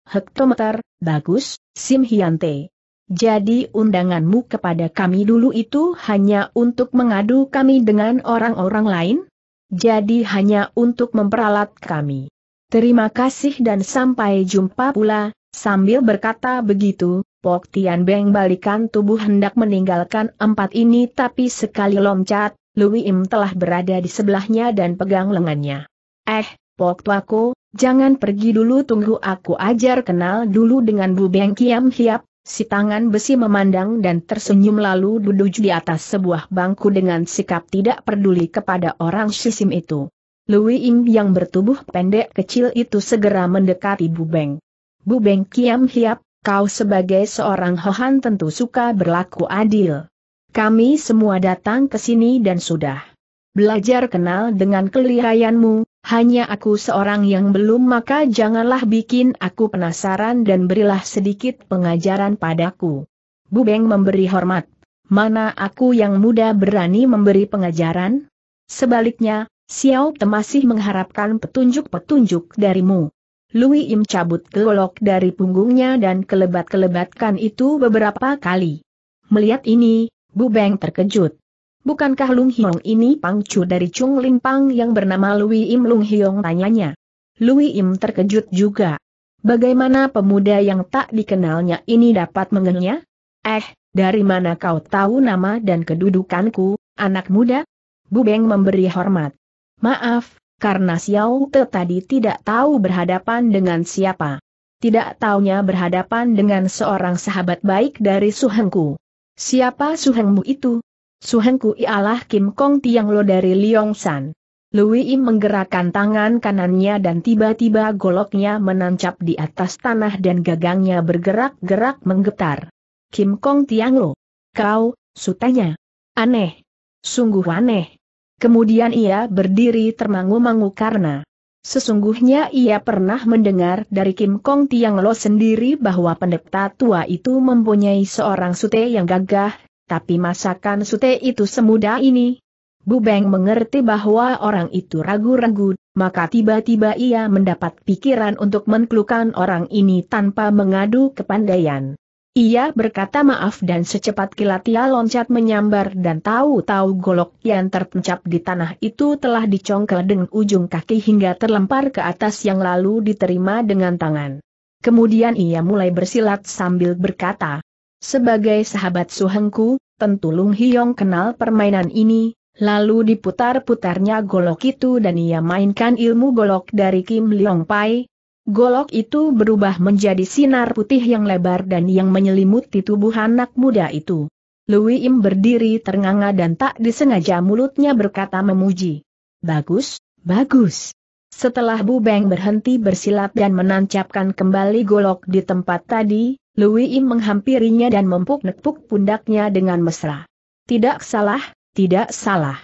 Hektometer, bagus, Sim Hyante. Jadi undanganmu kepada kami dulu itu hanya untuk mengadu kami dengan orang-orang lain? Jadi hanya untuk memperalat kami. Terima kasih dan sampai jumpa pula, sambil berkata begitu, Pok Tian Beng balikan tubuh hendak meninggalkan empat ini tapi sekali loncat, Lui Im telah berada di sebelahnya dan pegang lengannya. Eh, Pok Tuaku, jangan pergi dulu tunggu aku ajar kenal dulu dengan Bu Beng Kiam Hiap, si tangan besi memandang dan tersenyum lalu duduk di atas sebuah bangku dengan sikap tidak peduli kepada orang sisim itu. Lui Im yang bertubuh pendek kecil itu segera mendekati Bu Beng. Bu Beng Kiam Hiap, Kau sebagai seorang Hohan tentu suka berlaku adil. Kami semua datang ke sini dan sudah belajar kenal dengan kelihayanmu, hanya aku seorang yang belum maka janganlah bikin aku penasaran dan berilah sedikit pengajaran padaku. Bubeng memberi hormat. Mana aku yang muda berani memberi pengajaran? Sebaliknya, Xiao Te masih mengharapkan petunjuk-petunjuk darimu. Lui Im cabut golok dari punggungnya dan kelebat-kelebatkan itu beberapa kali. Melihat ini, Bu Beng terkejut. Bukankah Lung Hiong ini pangcu dari Chung Lim Pang yang bernama Lui Im Lung Hiong tanyanya. Lui Im terkejut juga. Bagaimana pemuda yang tak dikenalnya ini dapat mengenya? Eh, dari mana kau tahu nama dan kedudukanku, anak muda? Bu Beng memberi hormat. Maaf, karena Xiao Te tadi tidak tahu berhadapan dengan siapa. Tidak taunya berhadapan dengan seorang sahabat baik dari Suhengku. Siapa Suhengmu itu? Suhengku ialah Kim Kong Tiang Lo dari San. Lui menggerakkan tangan kanannya dan tiba-tiba goloknya menancap di atas tanah dan gagangnya bergerak-gerak menggetar. Kim Kong Tiang Lo. Kau, sutanya. Aneh. Sungguh aneh. Kemudian ia berdiri termangu-mangu karena sesungguhnya ia pernah mendengar dari Kim Kong Tiang Lo sendiri bahwa pendeta tua itu mempunyai seorang sute yang gagah, tapi masakan sute itu semudah ini. Bu Beng mengerti bahwa orang itu ragu-ragu, maka tiba-tiba ia mendapat pikiran untuk menklukan orang ini tanpa mengadu kepandaian. Ia berkata maaf dan secepat kilat ia loncat menyambar dan tahu-tahu golok yang terpencap di tanah itu telah dicongkel dengan ujung kaki hingga terlempar ke atas yang lalu diterima dengan tangan. Kemudian ia mulai bersilat sambil berkata, Sebagai sahabat suhengku, tentu Lung Hiyong kenal permainan ini, lalu diputar-putarnya golok itu dan ia mainkan ilmu golok dari Kim Leong Pai, Golok itu berubah menjadi sinar putih yang lebar dan yang menyelimuti tubuh anak muda itu. Lui Im berdiri ternganga dan tak disengaja mulutnya berkata memuji. Bagus, bagus. Setelah Bu Beng berhenti bersilat dan menancapkan kembali golok di tempat tadi, Lui Im menghampirinya dan mempuk-nepuk pundaknya dengan mesra. Tidak salah, tidak salah.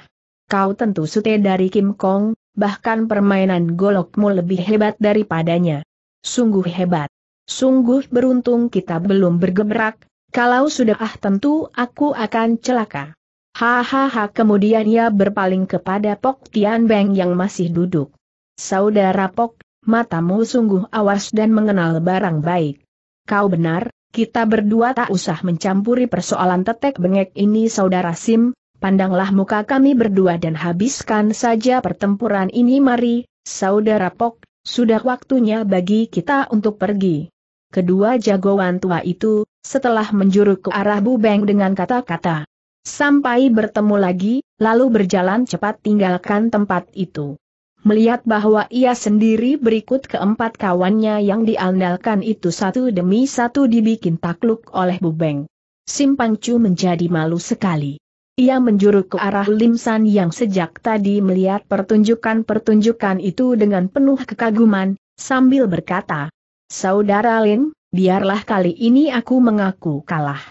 Kau tentu sute dari Kim Kong, bahkan permainan golokmu lebih hebat daripadanya. Sungguh hebat. Sungguh beruntung kita belum bergebrak, kalau sudah ah tentu aku akan celaka. Hahaha kemudian ia berpaling kepada Pok Tian Beng yang masih duduk. Saudara Pok, matamu sungguh awas dan mengenal barang baik. Kau benar, kita berdua tak usah mencampuri persoalan tetek bengek ini saudara Sim, pandanglah muka kami berdua dan habiskan saja pertempuran ini mari, saudara Pok, sudah waktunya bagi kita untuk pergi. Kedua jagoan tua itu, setelah menjuru ke arah Bubeng dengan kata-kata. Sampai bertemu lagi, lalu berjalan cepat tinggalkan tempat itu. Melihat bahwa ia sendiri berikut keempat kawannya yang diandalkan itu satu demi satu dibikin takluk oleh Bubeng. Simpangcu menjadi malu sekali. Ia menjuru ke arah Lim San yang sejak tadi melihat pertunjukan-pertunjukan itu dengan penuh kekaguman, sambil berkata, Saudara Lin, biarlah kali ini aku mengaku kalah.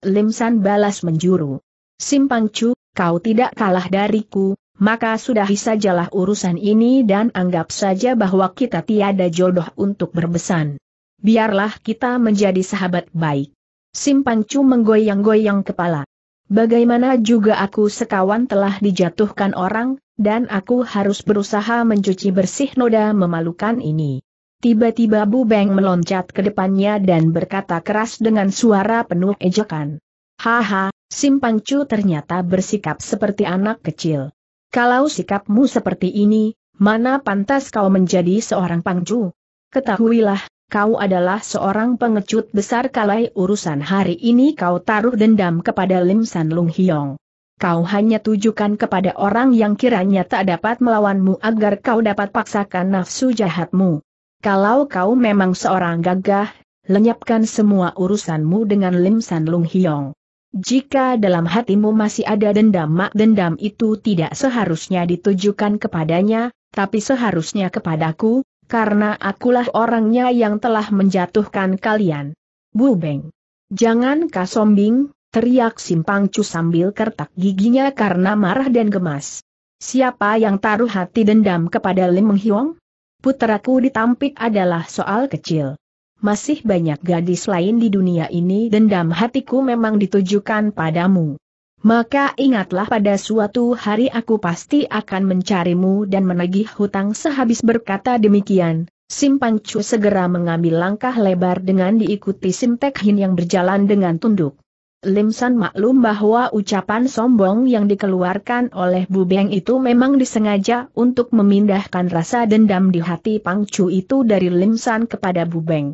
Lim San balas menjuru. Simpang Chu, kau tidak kalah dariku, maka sudahi sajalah urusan ini dan anggap saja bahwa kita tiada jodoh untuk berbesan. Biarlah kita menjadi sahabat baik. Simpang Chu menggoyang-goyang kepala. Bagaimana juga aku sekawan telah dijatuhkan orang, dan aku harus berusaha mencuci bersih noda memalukan ini. Tiba-tiba Bu Beng meloncat ke depannya dan berkata keras dengan suara penuh ejekan. Haha, Simpang Cu ternyata bersikap seperti anak kecil. Kalau sikapmu seperti ini, mana pantas kau menjadi seorang pangcu? Ketahuilah, kau adalah seorang pengecut besar kalai urusan hari ini kau taruh dendam kepada Lim San Lung Hiong. Kau hanya tujukan kepada orang yang kiranya tak dapat melawanmu agar kau dapat paksakan nafsu jahatmu. Kalau kau memang seorang gagah, lenyapkan semua urusanmu dengan Lim San Lung Hiong. Jika dalam hatimu masih ada dendam mak dendam itu tidak seharusnya ditujukan kepadanya, tapi seharusnya kepadaku, karena akulah orangnya yang telah menjatuhkan kalian. Bu Beng. Jangan kau sombong, teriak Simpang Cu sambil kertak giginya karena marah dan gemas. Siapa yang taruh hati dendam kepada Lim Menghiong? Puteraku ditampik adalah soal kecil. Masih banyak gadis lain di dunia ini dendam hatiku memang ditujukan padamu. Maka ingatlah pada suatu hari aku pasti akan mencarimu dan menagih hutang sehabis berkata demikian. Simpang Chu segera mengambil langkah lebar dengan diikuti Sim Tek Hin yang berjalan dengan tunduk. Lim San maklum bahwa ucapan sombong yang dikeluarkan oleh Bu Beng itu memang disengaja untuk memindahkan rasa dendam di hati Pang Chu itu dari Lim San kepada Bu Beng.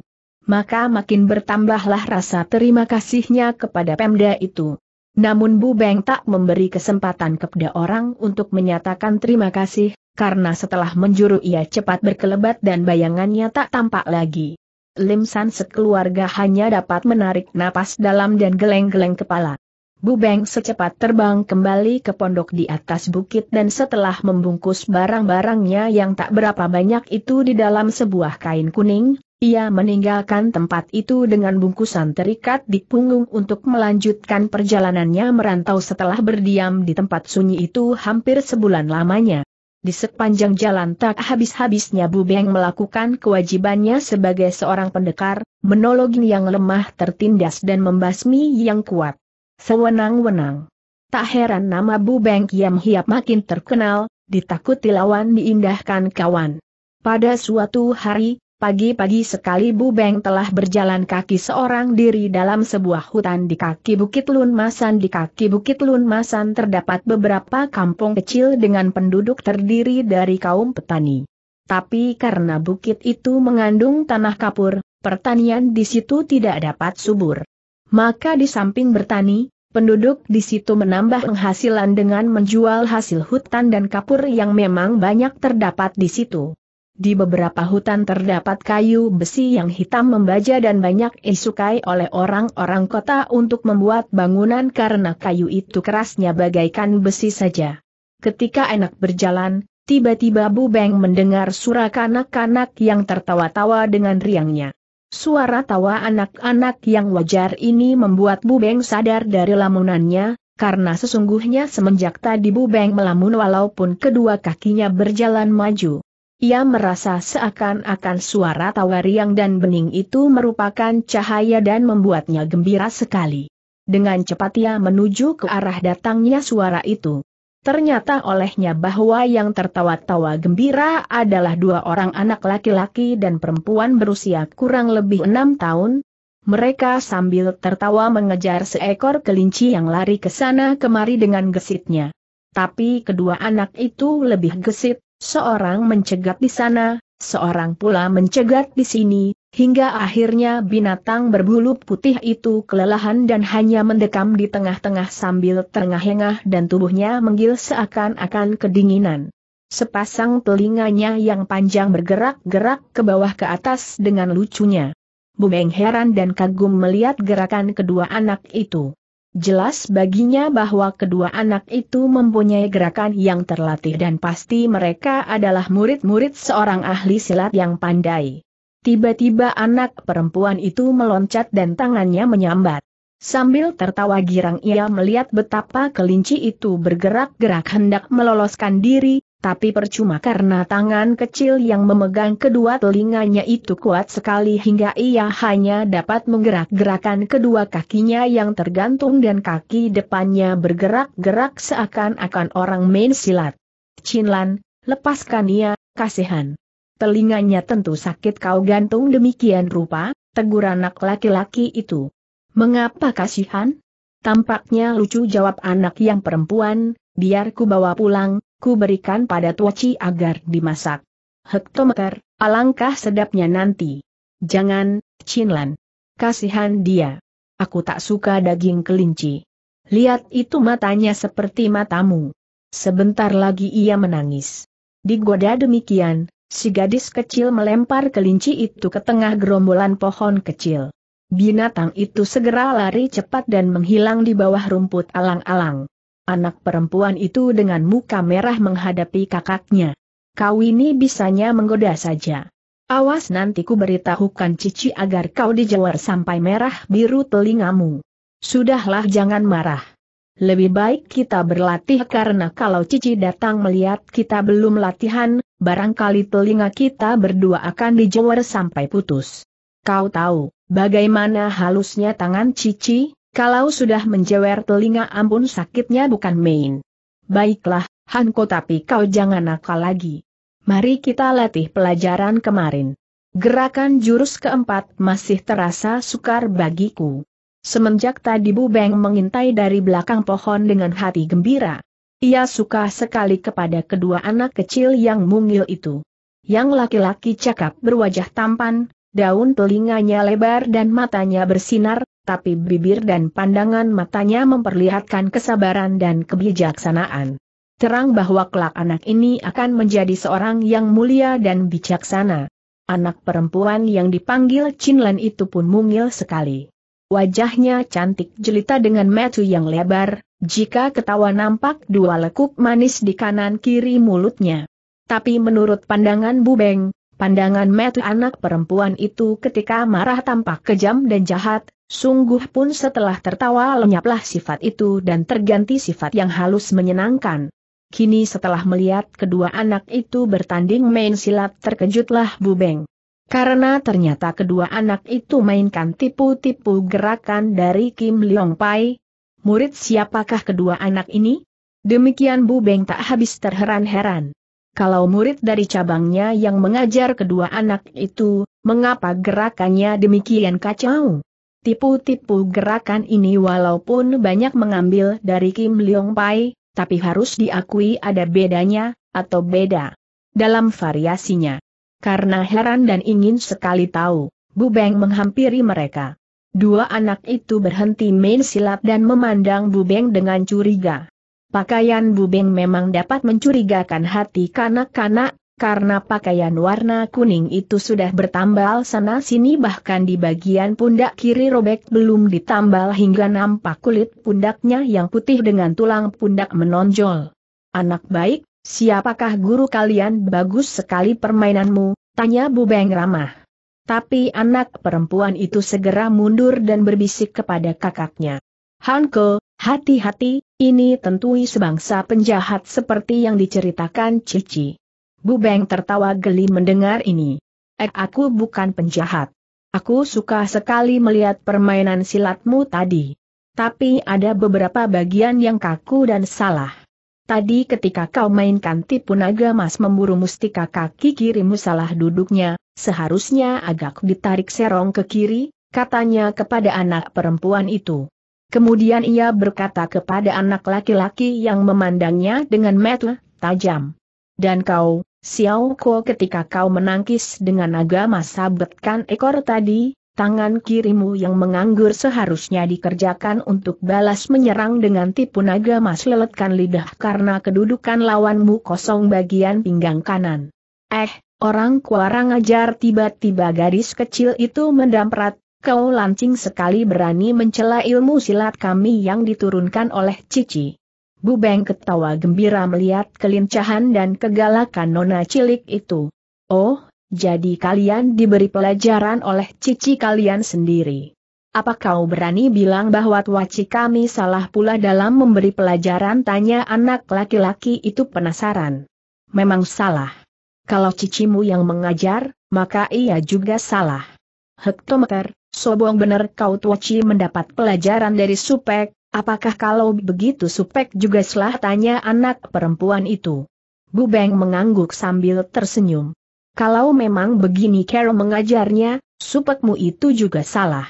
Maka makin bertambahlah rasa terima kasihnya kepada Pemda itu. Namun Bu Beng tak memberi kesempatan kepada orang untuk menyatakan terima kasih, karena setelah menjuru ia cepat berkelebat dan bayangannya tak tampak lagi. Lim San sekeluarga hanya dapat menarik napas dalam dan geleng-geleng kepala. Bu Beng secepat terbang kembali ke pondok di atas bukit dan setelah membungkus barang-barangnya yang tak berapa banyak itu di dalam sebuah kain kuning, ia meninggalkan tempat itu dengan bungkusan terikat di punggung untuk melanjutkan perjalanannya merantau setelah berdiam di tempat sunyi itu hampir sebulan lamanya. Di sepanjang jalan tak habis-habisnya Bu Beng melakukan kewajibannya sebagai seorang pendekar, menolong yang lemah tertindas dan membasmi yang kuat. Sewenang-wenang. Tak heran nama Bu Beng Kiam Hiap makin terkenal, ditakuti lawan diindahkan kawan. Pada suatu hari, Pagi-pagi sekali Bu Beng telah berjalan kaki seorang diri dalam sebuah hutan di kaki Bukit Lunmasan. Di kaki Bukit Lunmasan terdapat beberapa kampung kecil dengan penduduk terdiri dari kaum petani. Tapi karena bukit itu mengandung tanah kapur, pertanian di situ tidak dapat subur. Maka di samping bertani, penduduk di situ menambah penghasilan dengan menjual hasil hutan dan kapur yang memang banyak terdapat di situ. Di beberapa hutan terdapat kayu besi yang hitam membaja dan banyak disukai oleh orang-orang kota untuk membuat bangunan karena kayu itu kerasnya bagaikan besi saja. Ketika enak berjalan, tiba-tiba Bu Beng mendengar suara kanak-kanak yang tertawa-tawa dengan riangnya. Suara tawa anak-anak yang wajar ini membuat Bu Beng sadar dari lamunannya, karena sesungguhnya semenjak tadi Bu Beng melamun walaupun kedua kakinya berjalan maju. Ia merasa seakan-akan suara tawa riang dan bening itu merupakan cahaya dan membuatnya gembira sekali. Dengan cepat ia menuju ke arah datangnya suara itu. Ternyata olehnya bahwa yang tertawa-tawa gembira adalah dua orang anak laki-laki dan perempuan berusia kurang lebih enam tahun. Mereka sambil tertawa mengejar seekor kelinci yang lari ke sana kemari dengan gesitnya. Tapi kedua anak itu lebih gesit, Seorang mencegat di sana, seorang pula mencegat di sini, hingga akhirnya binatang berbulu putih itu kelelahan dan hanya mendekam di tengah-tengah sambil terengah-engah dan tubuhnya menggil seakan-akan kedinginan. Sepasang telinganya yang panjang bergerak-gerak ke bawah ke atas dengan lucunya. Bumeng heran dan kagum melihat gerakan kedua anak itu. Jelas baginya bahwa kedua anak itu mempunyai gerakan yang terlatih dan pasti mereka adalah murid-murid seorang ahli silat yang pandai. Tiba-tiba anak perempuan itu meloncat dan tangannya menyambat. Sambil tertawa girang ia melihat betapa kelinci itu bergerak-gerak hendak meloloskan diri, tapi percuma karena tangan kecil yang memegang kedua telinganya itu kuat sekali hingga ia hanya dapat menggerak-gerakan kedua kakinya yang tergantung dan kaki depannya bergerak-gerak seakan-akan orang main silat. Chinlan, lepaskan ia, kasihan. Telinganya tentu sakit kau gantung demikian rupa, tegur anak laki-laki itu. Mengapa kasihan? Tampaknya lucu jawab anak yang perempuan, biar ku bawa pulang, ku berikan pada Tuaci agar dimasak. Hektometer, alangkah sedapnya nanti. Jangan, Chinlan. Kasihan dia. Aku tak suka daging kelinci. Lihat itu matanya seperti matamu. Sebentar lagi ia menangis. Digoda demikian, si gadis kecil melempar kelinci itu ke tengah gerombolan pohon kecil. Binatang itu segera lari cepat dan menghilang di bawah rumput alang-alang. Anak perempuan itu dengan muka merah menghadapi kakaknya. Kau ini bisanya menggoda saja. Awas nanti ku beritahukan cici agar kau dijewer sampai merah biru telingamu. Sudahlah jangan marah. Lebih baik kita berlatih karena kalau Cici datang melihat kita belum latihan, barangkali telinga kita berdua akan dijewer sampai putus. Kau tahu, bagaimana halusnya tangan Cici? Kalau sudah menjewer telinga ampun sakitnya bukan main. Baiklah, Hanko tapi kau jangan nakal lagi. Mari kita latih pelajaran kemarin. Gerakan jurus keempat masih terasa sukar bagiku. Semenjak tadi Bu Beng mengintai dari belakang pohon dengan hati gembira. Ia suka sekali kepada kedua anak kecil yang mungil itu. Yang laki-laki cakap berwajah tampan, daun telinganya lebar dan matanya bersinar, tapi bibir dan pandangan matanya memperlihatkan kesabaran dan kebijaksanaan. Terang bahwa kelak anak ini akan menjadi seorang yang mulia dan bijaksana. Anak perempuan yang dipanggil Chinlan itu pun mungil sekali. Wajahnya cantik jelita dengan metu yang lebar, jika ketawa nampak dua lekuk manis di kanan kiri mulutnya. Tapi menurut pandangan Bubeng, Pandangan metu anak perempuan itu ketika marah tampak kejam dan jahat, sungguh pun setelah tertawa lenyaplah sifat itu dan terganti sifat yang halus menyenangkan. Kini setelah melihat kedua anak itu bertanding main silat terkejutlah Bu Beng. Karena ternyata kedua anak itu mainkan tipu-tipu gerakan dari Kim Leong Pai. Murid siapakah kedua anak ini? Demikian Bu Beng tak habis terheran-heran kalau murid dari cabangnya yang mengajar kedua anak itu, mengapa gerakannya demikian kacau? Tipu-tipu gerakan ini walaupun banyak mengambil dari Kim Leong Pai, tapi harus diakui ada bedanya, atau beda dalam variasinya. Karena heran dan ingin sekali tahu, Bu Beng menghampiri mereka. Dua anak itu berhenti main silat dan memandang Bu Beng dengan curiga. Pakaian Bubeng memang dapat mencurigakan hati kanak-kanak, karena pakaian warna kuning itu sudah bertambal sana-sini bahkan di bagian pundak kiri robek belum ditambal hingga nampak kulit pundaknya yang putih dengan tulang pundak menonjol. Anak baik, siapakah guru kalian bagus sekali permainanmu, tanya Bubeng ramah. Tapi anak perempuan itu segera mundur dan berbisik kepada kakaknya. Hanko, hati-hati, ini tentui sebangsa penjahat seperti yang diceritakan Cici. Beng tertawa geli mendengar ini. Eh aku bukan penjahat. Aku suka sekali melihat permainan silatmu tadi. Tapi ada beberapa bagian yang kaku dan salah. Tadi ketika kau mainkan tipu naga mas memburu mustika kaki kirimu salah duduknya, seharusnya agak ditarik serong ke kiri, katanya kepada anak perempuan itu. Kemudian ia berkata kepada anak laki-laki yang memandangnya dengan mata tajam. Dan kau, Xiao Ko ketika kau menangkis dengan naga masa betkan ekor tadi, tangan kirimu yang menganggur seharusnya dikerjakan untuk balas menyerang dengan tipu naga mas leletkan lidah karena kedudukan lawanmu kosong bagian pinggang kanan. Eh, orang kuarang ajar tiba-tiba garis kecil itu mendamprat kau lancing sekali berani mencela ilmu silat kami yang diturunkan oleh Cici. Bu Beng ketawa gembira melihat kelincahan dan kegalakan nona cilik itu. Oh, jadi kalian diberi pelajaran oleh Cici kalian sendiri. Apa kau berani bilang bahwa tuaci kami salah pula dalam memberi pelajaran? Tanya anak laki-laki itu penasaran. Memang salah. Kalau cicimu yang mengajar, maka ia juga salah. Hektometer, Sobong bener, kau Tuoci mendapat pelajaran dari Supek, apakah kalau begitu Supek juga salah tanya anak perempuan itu. Bu Beng mengangguk sambil tersenyum. Kalau memang begini Carol mengajarnya, Supekmu itu juga salah.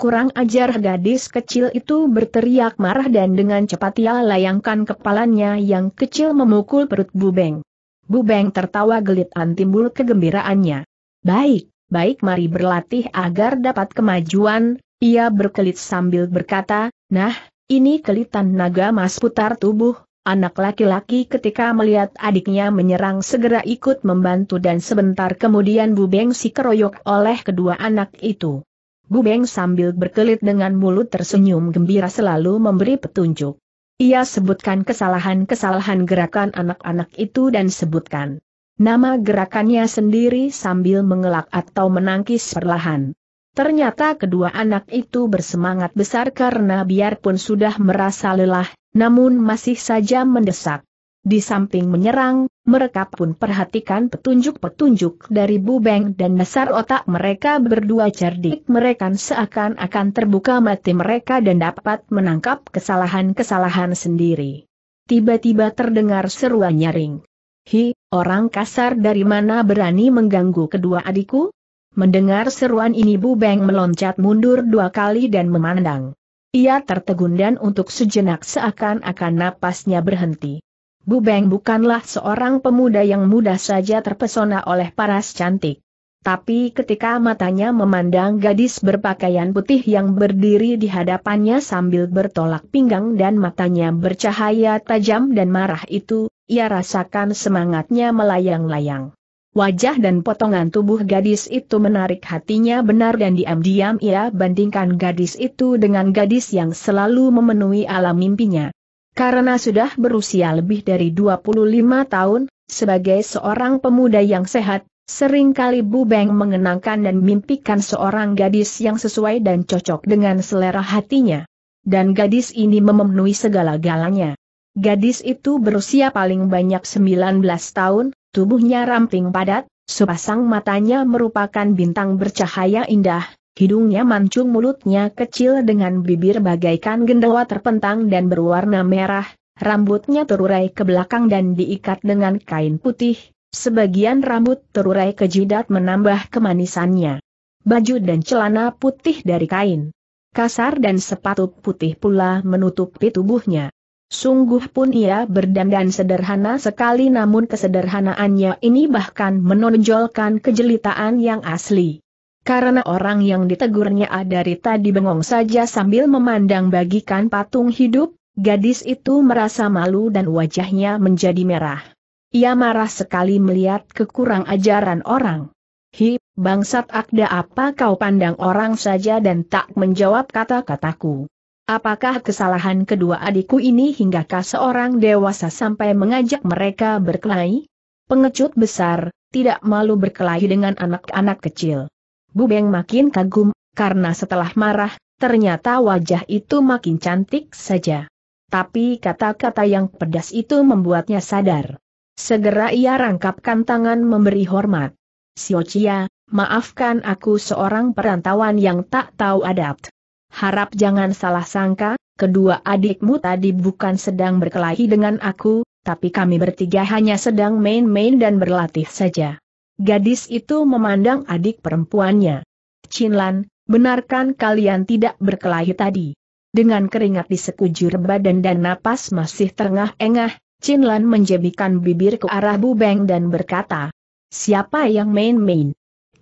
Kurang ajar gadis kecil itu berteriak marah dan dengan cepat ia layangkan kepalanya yang kecil memukul perut Bu Beng. Bu Beng tertawa gelit timbul kegembiraannya. Baik, baik mari berlatih agar dapat kemajuan, ia berkelit sambil berkata, nah, ini kelitan naga mas putar tubuh, anak laki-laki ketika melihat adiknya menyerang segera ikut membantu dan sebentar kemudian Bubeng si keroyok oleh kedua anak itu. Bubeng sambil berkelit dengan mulut tersenyum gembira selalu memberi petunjuk. Ia sebutkan kesalahan-kesalahan gerakan anak-anak itu dan sebutkan Nama gerakannya sendiri sambil mengelak atau menangkis perlahan. Ternyata kedua anak itu bersemangat besar karena biarpun sudah merasa lelah, namun masih saja mendesak. Di samping menyerang, mereka pun perhatikan petunjuk-petunjuk dari bubeng dan dasar otak mereka berdua cerdik mereka seakan-akan terbuka mati mereka dan dapat menangkap kesalahan-kesalahan sendiri. Tiba-tiba terdengar seruan nyaring. Hi, Orang kasar dari mana berani mengganggu kedua adikku? Mendengar seruan ini Bu Beng meloncat mundur dua kali dan memandang. Ia tertegun dan untuk sejenak seakan-akan napasnya berhenti. Bu Beng bukanlah seorang pemuda yang mudah saja terpesona oleh paras cantik. Tapi ketika matanya memandang gadis berpakaian putih yang berdiri di hadapannya sambil bertolak pinggang dan matanya bercahaya tajam dan marah itu, ia rasakan semangatnya melayang-layang. Wajah dan potongan tubuh gadis itu menarik hatinya benar dan diam-diam ia bandingkan gadis itu dengan gadis yang selalu memenuhi alam mimpinya. Karena sudah berusia lebih dari 25 tahun, sebagai seorang pemuda yang sehat, Seringkali Beng mengenangkan dan mimpikan seorang gadis yang sesuai dan cocok dengan selera hatinya. Dan gadis ini memenuhi segala galanya. Gadis itu berusia paling banyak 19 tahun, tubuhnya ramping padat, sepasang matanya merupakan bintang bercahaya indah, hidungnya mancung mulutnya kecil dengan bibir bagaikan gendawa terpentang dan berwarna merah, rambutnya terurai ke belakang dan diikat dengan kain putih, Sebagian rambut terurai ke jidat menambah kemanisannya. Baju dan celana putih dari kain. Kasar dan sepatu putih pula menutupi tubuhnya. Sungguh pun ia berdandan sederhana sekali namun kesederhanaannya ini bahkan menonjolkan kejelitaan yang asli. Karena orang yang ditegurnya dari tadi bengong saja sambil memandang bagikan patung hidup, gadis itu merasa malu dan wajahnya menjadi merah. Ia marah sekali melihat kekurang ajaran orang. Hi, bangsat akda apa kau pandang orang saja dan tak menjawab kata-kataku. Apakah kesalahan kedua adikku ini hinggakah seorang dewasa sampai mengajak mereka berkelahi? Pengecut besar, tidak malu berkelahi dengan anak-anak kecil. Bu beng makin kagum, karena setelah marah, ternyata wajah itu makin cantik saja. Tapi kata-kata yang pedas itu membuatnya sadar. Segera ia rangkapkan tangan memberi hormat. Siocia, maafkan aku seorang perantauan yang tak tahu adapt. Harap jangan salah sangka, kedua adikmu tadi bukan sedang berkelahi dengan aku, tapi kami bertiga hanya sedang main-main dan berlatih saja. Gadis itu memandang adik perempuannya. Cinlan, benarkan kalian tidak berkelahi tadi? Dengan keringat di sekujur badan dan napas masih tengah engah Chin Lan menjebikan bibir ke arah bu Beng dan berkata, Siapa yang main-main?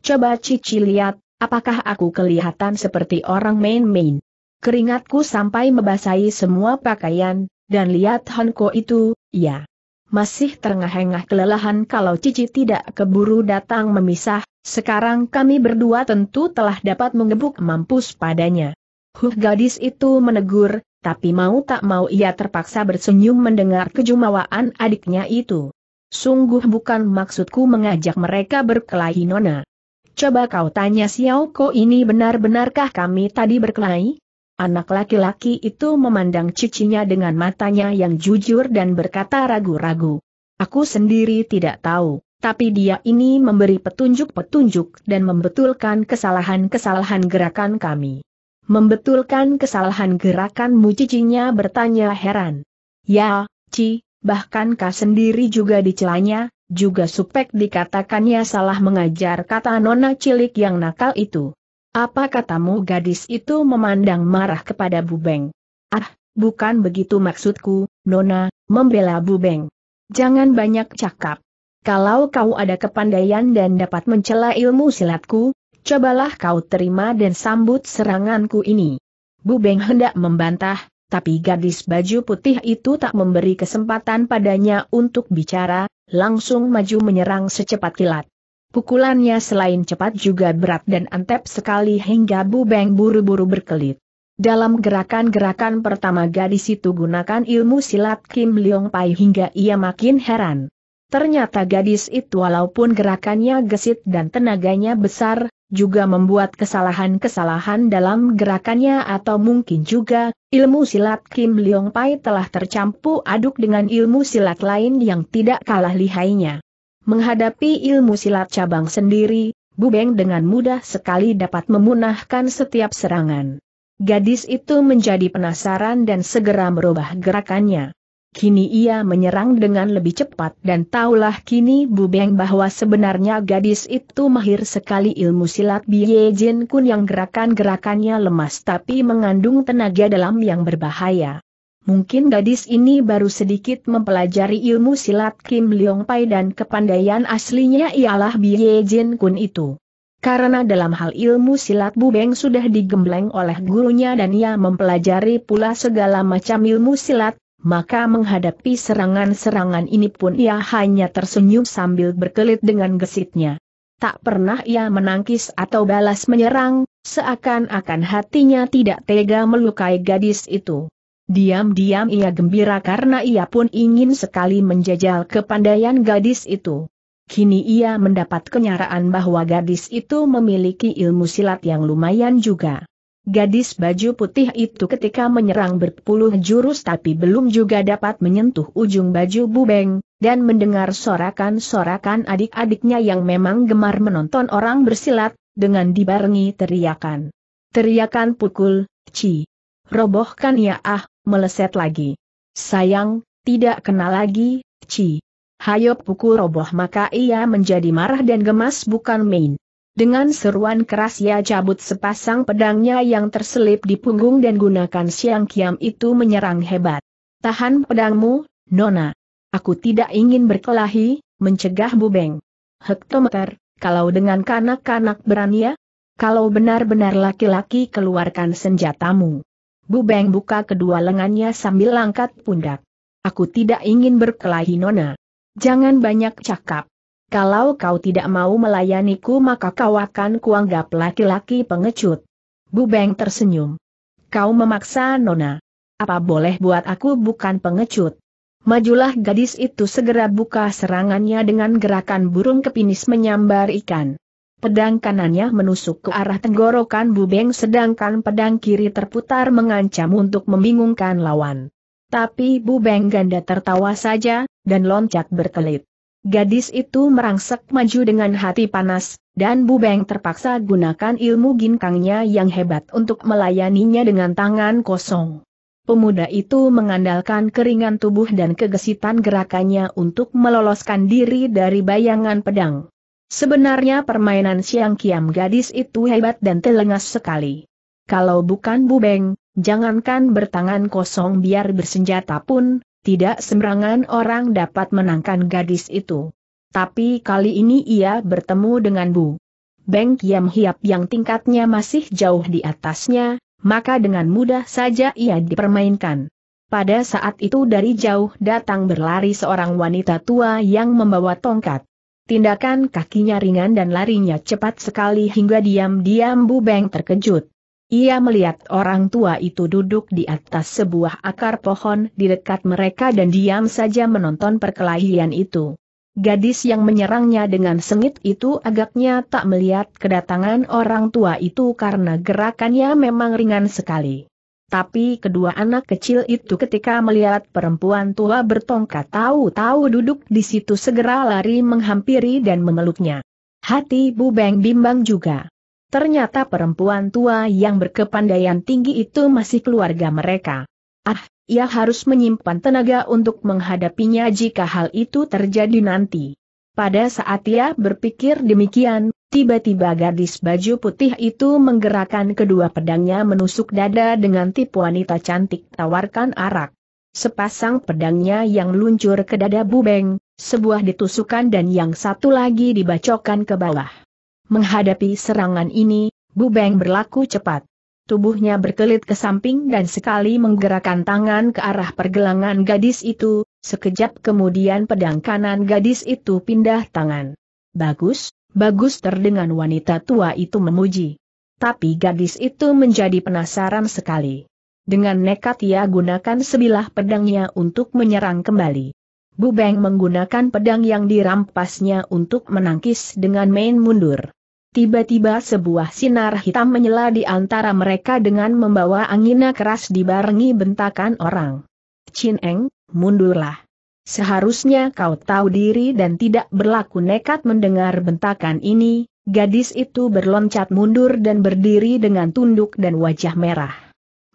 Coba Cici lihat, apakah aku kelihatan seperti orang main-main? Keringatku sampai membasahi semua pakaian, dan lihat Honko itu, ya. Masih terengah-engah kelelahan kalau Cici tidak keburu datang memisah, sekarang kami berdua tentu telah dapat mengebuk mampus padanya. Huh gadis itu menegur, tapi mau tak mau ia terpaksa bersenyum mendengar kejumawaan adiknya itu. Sungguh bukan maksudku mengajak mereka berkelahi Nona. Coba kau tanya Xiao Ko ini benar-benarkah kami tadi berkelahi? Anak laki-laki itu memandang cicinya dengan matanya yang jujur dan berkata ragu-ragu. Aku sendiri tidak tahu, tapi dia ini memberi petunjuk-petunjuk dan membetulkan kesalahan-kesalahan gerakan kami. Membetulkan kesalahan gerakanmu cicinya bertanya heran. Ya, Ci, bahkan kau sendiri juga dicelanya, juga supek dikatakannya salah mengajar kata nona cilik yang nakal itu. Apa katamu gadis itu memandang marah kepada Bubeng? Ah, bukan begitu maksudku, nona, membela Bubeng. Jangan banyak cakap. Kalau kau ada kepandaian dan dapat mencela ilmu silatku, cobalah kau terima dan sambut seranganku ini. Bu Beng hendak membantah, tapi gadis baju putih itu tak memberi kesempatan padanya untuk bicara, langsung maju menyerang secepat kilat. Pukulannya selain cepat juga berat dan antep sekali hingga Bu Beng buru-buru berkelit. Dalam gerakan-gerakan pertama gadis itu gunakan ilmu silat Kim Leong Pai hingga ia makin heran. Ternyata gadis itu walaupun gerakannya gesit dan tenaganya besar, juga membuat kesalahan-kesalahan dalam gerakannya atau mungkin juga, ilmu silat Kim Leong Pai telah tercampur aduk dengan ilmu silat lain yang tidak kalah lihainya. Menghadapi ilmu silat cabang sendiri, Bubeng dengan mudah sekali dapat memunahkan setiap serangan. Gadis itu menjadi penasaran dan segera merubah gerakannya. Kini ia menyerang dengan lebih cepat dan taulah kini Bu Beng bahwa sebenarnya gadis itu mahir sekali ilmu silat Biye Jin Kun yang gerakan-gerakannya lemas tapi mengandung tenaga dalam yang berbahaya. Mungkin gadis ini baru sedikit mempelajari ilmu silat Kim Leong Pai dan kepandaian aslinya ialah Biye Jin Kun itu. Karena dalam hal ilmu silat Bu Beng sudah digembleng oleh gurunya dan ia mempelajari pula segala macam ilmu silat, maka menghadapi serangan-serangan ini pun ia hanya tersenyum sambil berkelit dengan gesitnya. Tak pernah ia menangkis atau balas menyerang, seakan-akan hatinya tidak tega melukai gadis itu. Diam-diam ia gembira karena ia pun ingin sekali menjajal kepandaian gadis itu. Kini ia mendapat kenyaraan bahwa gadis itu memiliki ilmu silat yang lumayan juga. Gadis baju putih itu ketika menyerang berpuluh jurus tapi belum juga dapat menyentuh ujung baju bubeng, dan mendengar sorakan-sorakan adik-adiknya yang memang gemar menonton orang bersilat, dengan dibarengi teriakan. Teriakan pukul, ci. Robohkan ya ah, meleset lagi. Sayang, tidak kenal lagi, ci. Hayo pukul roboh maka ia menjadi marah dan gemas bukan main. Dengan seruan keras ia cabut sepasang pedangnya yang terselip di punggung dan gunakan siang kiam itu menyerang hebat. Tahan pedangmu, Nona. Aku tidak ingin berkelahi, mencegah Bubeng. Hektometer, kalau dengan kanak-kanak berani ya? Kalau benar-benar laki-laki keluarkan senjatamu. Bubeng buka kedua lengannya sambil langkat pundak. Aku tidak ingin berkelahi Nona. Jangan banyak cakap. Kalau kau tidak mau melayaniku maka kau akan kuanggap laki-laki pengecut. Bu Beng tersenyum. Kau memaksa Nona. Apa boleh buat aku bukan pengecut? Majulah gadis itu segera buka serangannya dengan gerakan burung kepinis menyambar ikan. Pedang kanannya menusuk ke arah tenggorokan Bu Beng sedangkan pedang kiri terputar mengancam untuk membingungkan lawan. Tapi Bu Beng ganda tertawa saja, dan loncat berkelit. Gadis itu merangsek maju dengan hati panas, dan Bu Beng terpaksa gunakan ilmu ginkangnya yang hebat untuk melayaninya dengan tangan kosong. Pemuda itu mengandalkan keringan tubuh dan kegesitan gerakannya untuk meloloskan diri dari bayangan pedang. Sebenarnya permainan siang kiam gadis itu hebat dan telengas sekali. Kalau bukan Bu Bubeng, jangankan bertangan kosong biar bersenjata pun, tidak sembrangan orang dapat menangkan gadis itu. Tapi kali ini ia bertemu dengan Bu Beng Kiam Hiap yang tingkatnya masih jauh di atasnya, maka dengan mudah saja ia dipermainkan. Pada saat itu dari jauh datang berlari seorang wanita tua yang membawa tongkat. Tindakan kakinya ringan dan larinya cepat sekali hingga diam-diam Bu Beng terkejut. Ia melihat orang tua itu duduk di atas sebuah akar pohon di dekat mereka dan diam saja menonton perkelahian itu. Gadis yang menyerangnya dengan sengit itu agaknya tak melihat kedatangan orang tua itu karena gerakannya memang ringan sekali. Tapi kedua anak kecil itu ketika melihat perempuan tua bertongkat tahu-tahu duduk di situ segera lari menghampiri dan memeluknya. Hati Bu Beng bimbang juga. Ternyata perempuan tua yang berkepandaian tinggi itu masih keluarga mereka. Ah, ia harus menyimpan tenaga untuk menghadapinya jika hal itu terjadi nanti. Pada saat ia berpikir demikian, tiba-tiba gadis baju putih itu menggerakkan kedua pedangnya menusuk dada dengan tipu wanita cantik tawarkan arak. Sepasang pedangnya yang luncur ke dada Bubeng, sebuah ditusukan dan yang satu lagi dibacokan ke bawah. Menghadapi serangan ini, Bu Beng berlaku cepat. Tubuhnya berkelit ke samping dan sekali menggerakkan tangan ke arah pergelangan gadis itu, sekejap kemudian pedang kanan gadis itu pindah tangan. Bagus, bagus terdengar wanita tua itu memuji. Tapi gadis itu menjadi penasaran sekali. Dengan nekat ia gunakan sebilah pedangnya untuk menyerang kembali. Bu Beng menggunakan pedang yang dirampasnya untuk menangkis dengan main mundur. Tiba-tiba sebuah sinar hitam menyela di antara mereka dengan membawa angina keras dibarengi bentakan orang. Chin Eng, mundurlah. Seharusnya kau tahu diri dan tidak berlaku nekat mendengar bentakan ini, gadis itu berloncat mundur dan berdiri dengan tunduk dan wajah merah.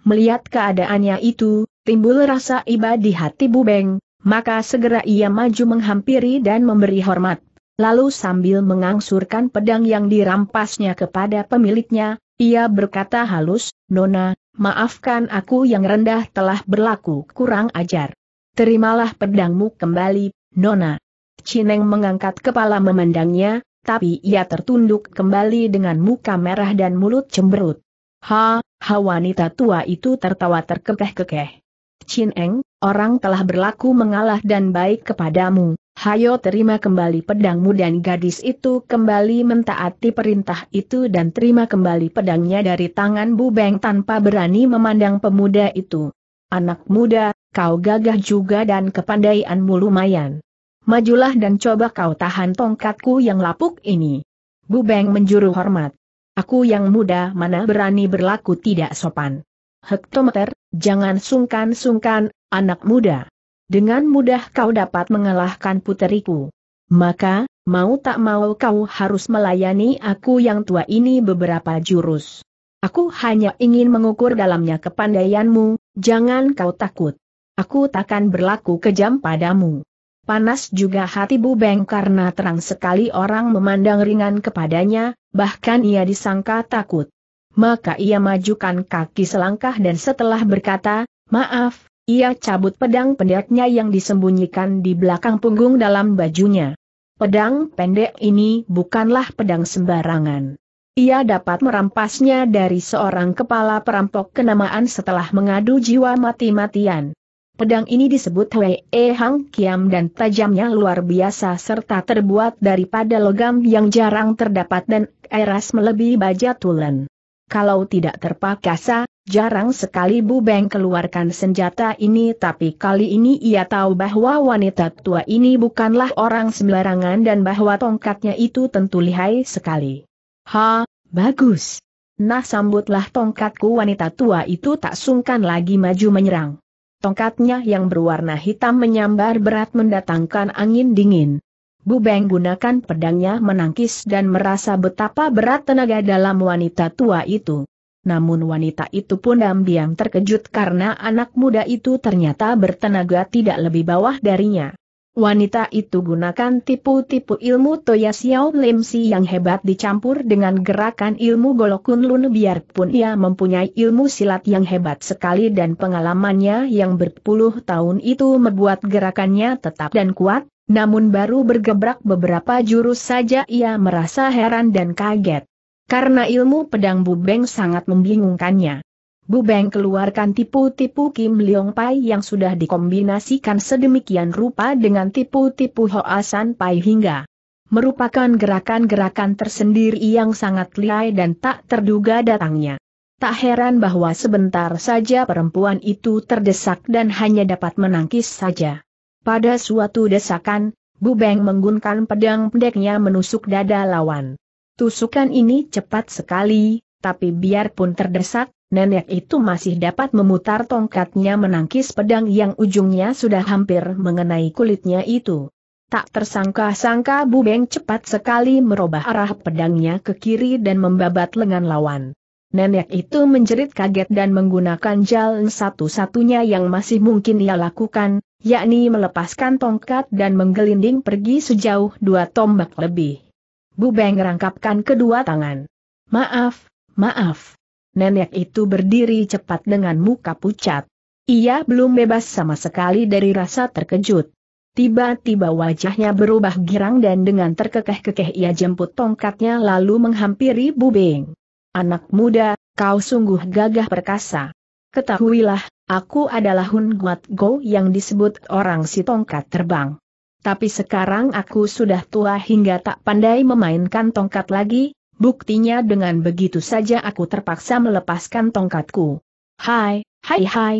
Melihat keadaannya itu, timbul rasa iba di hati Bubeng, maka segera ia maju menghampiri dan memberi hormat. Lalu sambil mengangsurkan pedang yang dirampasnya kepada pemiliknya, ia berkata halus, Nona, maafkan aku yang rendah telah berlaku kurang ajar. Terimalah pedangmu kembali, Nona. Cineng mengangkat kepala memandangnya, tapi ia tertunduk kembali dengan muka merah dan mulut cemberut. Ha, ha wanita tua itu tertawa terkekeh-kekeh. Cineng, orang telah berlaku mengalah dan baik kepadamu, Hayo terima kembali pedangmu dan gadis itu kembali mentaati perintah itu dan terima kembali pedangnya dari tangan Bu Beng tanpa berani memandang pemuda itu. Anak muda, kau gagah juga dan kepandaianmu lumayan. Majulah dan coba kau tahan tongkatku yang lapuk ini. Bu Beng menjuru hormat. Aku yang muda mana berani berlaku tidak sopan. Hektometer, jangan sungkan-sungkan, anak muda dengan mudah kau dapat mengalahkan puteriku. Maka, mau tak mau kau harus melayani aku yang tua ini beberapa jurus. Aku hanya ingin mengukur dalamnya kepandaianmu, jangan kau takut. Aku takkan berlaku kejam padamu. Panas juga hati Bu Beng karena terang sekali orang memandang ringan kepadanya, bahkan ia disangka takut. Maka ia majukan kaki selangkah dan setelah berkata, maaf, ia cabut pedang pendeknya yang disembunyikan di belakang punggung dalam bajunya. Pedang pendek ini bukanlah pedang sembarangan. Ia dapat merampasnya dari seorang kepala perampok kenamaan setelah mengadu jiwa mati-matian. Pedang ini disebut Wei e Hang Kiam dan tajamnya luar biasa serta terbuat daripada logam yang jarang terdapat dan eras melebihi baja tulen. Kalau tidak terpaksa, Jarang sekali Bu Beng keluarkan senjata ini tapi kali ini ia tahu bahwa wanita tua ini bukanlah orang sembarangan dan bahwa tongkatnya itu tentu lihai sekali. Ha, bagus. Nah sambutlah tongkatku wanita tua itu tak sungkan lagi maju menyerang. Tongkatnya yang berwarna hitam menyambar berat mendatangkan angin dingin. Bu Beng gunakan pedangnya menangkis dan merasa betapa berat tenaga dalam wanita tua itu. Namun wanita itu pun diam-diam terkejut karena anak muda itu ternyata bertenaga tidak lebih bawah darinya. Wanita itu gunakan tipu-tipu ilmu Toya Xiao Lim Si yang hebat dicampur dengan gerakan ilmu Golokun Lun biarpun ia mempunyai ilmu silat yang hebat sekali dan pengalamannya yang berpuluh tahun itu membuat gerakannya tetap dan kuat, namun baru bergebrak beberapa jurus saja ia merasa heran dan kaget. Karena ilmu pedang Bubeng sangat membingungkannya. Bubeng keluarkan tipu-tipu Kim Leong Pai yang sudah dikombinasikan sedemikian rupa dengan tipu-tipu Hoasan Pai hingga merupakan gerakan-gerakan tersendiri yang sangat lihai dan tak terduga datangnya. Tak heran bahwa sebentar saja perempuan itu terdesak dan hanya dapat menangkis saja. Pada suatu desakan, Bubeng menggunakan pedang pendeknya menusuk dada lawan. Tusukan ini cepat sekali, tapi biarpun terdesak, nenek itu masih dapat memutar tongkatnya menangkis pedang yang ujungnya sudah hampir mengenai kulitnya itu. Tak tersangka-sangka Bubeng cepat sekali merubah arah pedangnya ke kiri dan membabat lengan lawan. Nenek itu menjerit kaget dan menggunakan jalan satu-satunya yang masih mungkin ia lakukan, yakni melepaskan tongkat dan menggelinding pergi sejauh dua tombak lebih. Bu Beng rangkapkan kedua tangan. Maaf, maaf. Nenek itu berdiri cepat dengan muka pucat. Ia belum bebas sama sekali dari rasa terkejut. Tiba-tiba wajahnya berubah girang dan dengan terkekeh-kekeh ia jemput tongkatnya lalu menghampiri Bu Beng. Anak muda, kau sungguh gagah perkasa. Ketahuilah, aku adalah Hun Guat Go yang disebut orang si tongkat terbang. Tapi sekarang aku sudah tua hingga tak pandai memainkan tongkat lagi, buktinya dengan begitu saja aku terpaksa melepaskan tongkatku. Hai, hai hai.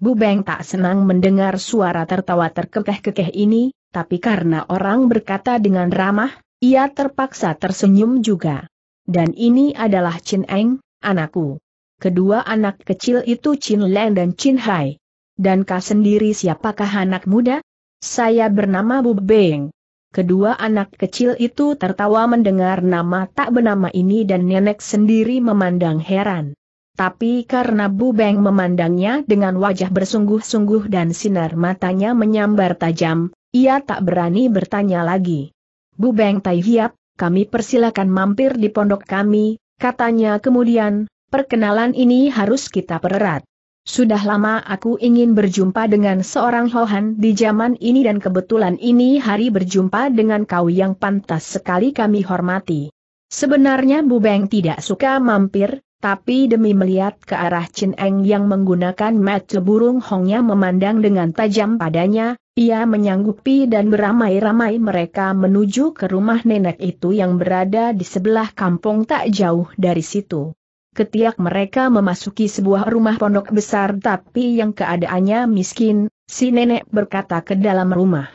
Bu Beng tak senang mendengar suara tertawa terkekeh-kekeh ini, tapi karena orang berkata dengan ramah, ia terpaksa tersenyum juga. Dan ini adalah Chin Eng, anakku. Kedua anak kecil itu Chin Leng dan Chin Hai. Dan kau sendiri siapakah anak muda? Saya bernama Bu Beng. Kedua anak kecil itu tertawa mendengar nama tak bernama ini dan nenek sendiri memandang heran. Tapi karena Bu Beng memandangnya dengan wajah bersungguh-sungguh dan sinar matanya menyambar tajam, ia tak berani bertanya lagi. Bu Beng Tai Hiap, kami persilakan mampir di pondok kami, katanya kemudian, perkenalan ini harus kita pererat. Sudah lama aku ingin berjumpa dengan seorang Hohan di zaman ini dan kebetulan ini hari berjumpa dengan kau yang pantas sekali kami hormati. Sebenarnya Bu Beng tidak suka mampir, tapi demi melihat ke arah Chin Eng yang menggunakan mata burung Hongnya memandang dengan tajam padanya, ia menyanggupi dan beramai-ramai mereka menuju ke rumah nenek itu yang berada di sebelah kampung tak jauh dari situ ketiak mereka memasuki sebuah rumah pondok besar tapi yang keadaannya miskin, si nenek berkata ke dalam rumah.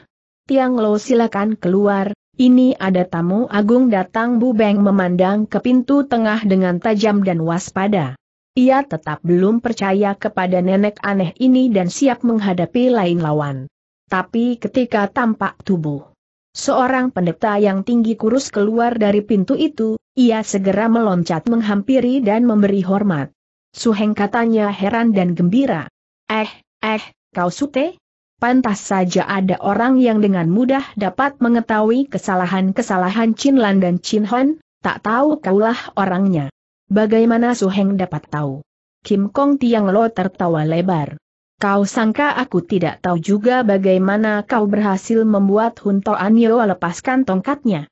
Tiang Lo silakan keluar, ini ada tamu agung datang Bu Beng memandang ke pintu tengah dengan tajam dan waspada. Ia tetap belum percaya kepada nenek aneh ini dan siap menghadapi lain lawan. Tapi ketika tampak tubuh seorang pendeta yang tinggi kurus keluar dari pintu itu, ia segera meloncat menghampiri dan memberi hormat. Suheng katanya heran dan gembira. Eh, eh, kau sute? Pantas saja ada orang yang dengan mudah dapat mengetahui kesalahan-kesalahan Chin Lan dan Chin Hon, tak tahu kaulah orangnya. Bagaimana Suheng dapat tahu? Kim Kong Tiang Lo tertawa lebar. Kau sangka aku tidak tahu juga bagaimana kau berhasil membuat Hun Toan lepaskan tongkatnya.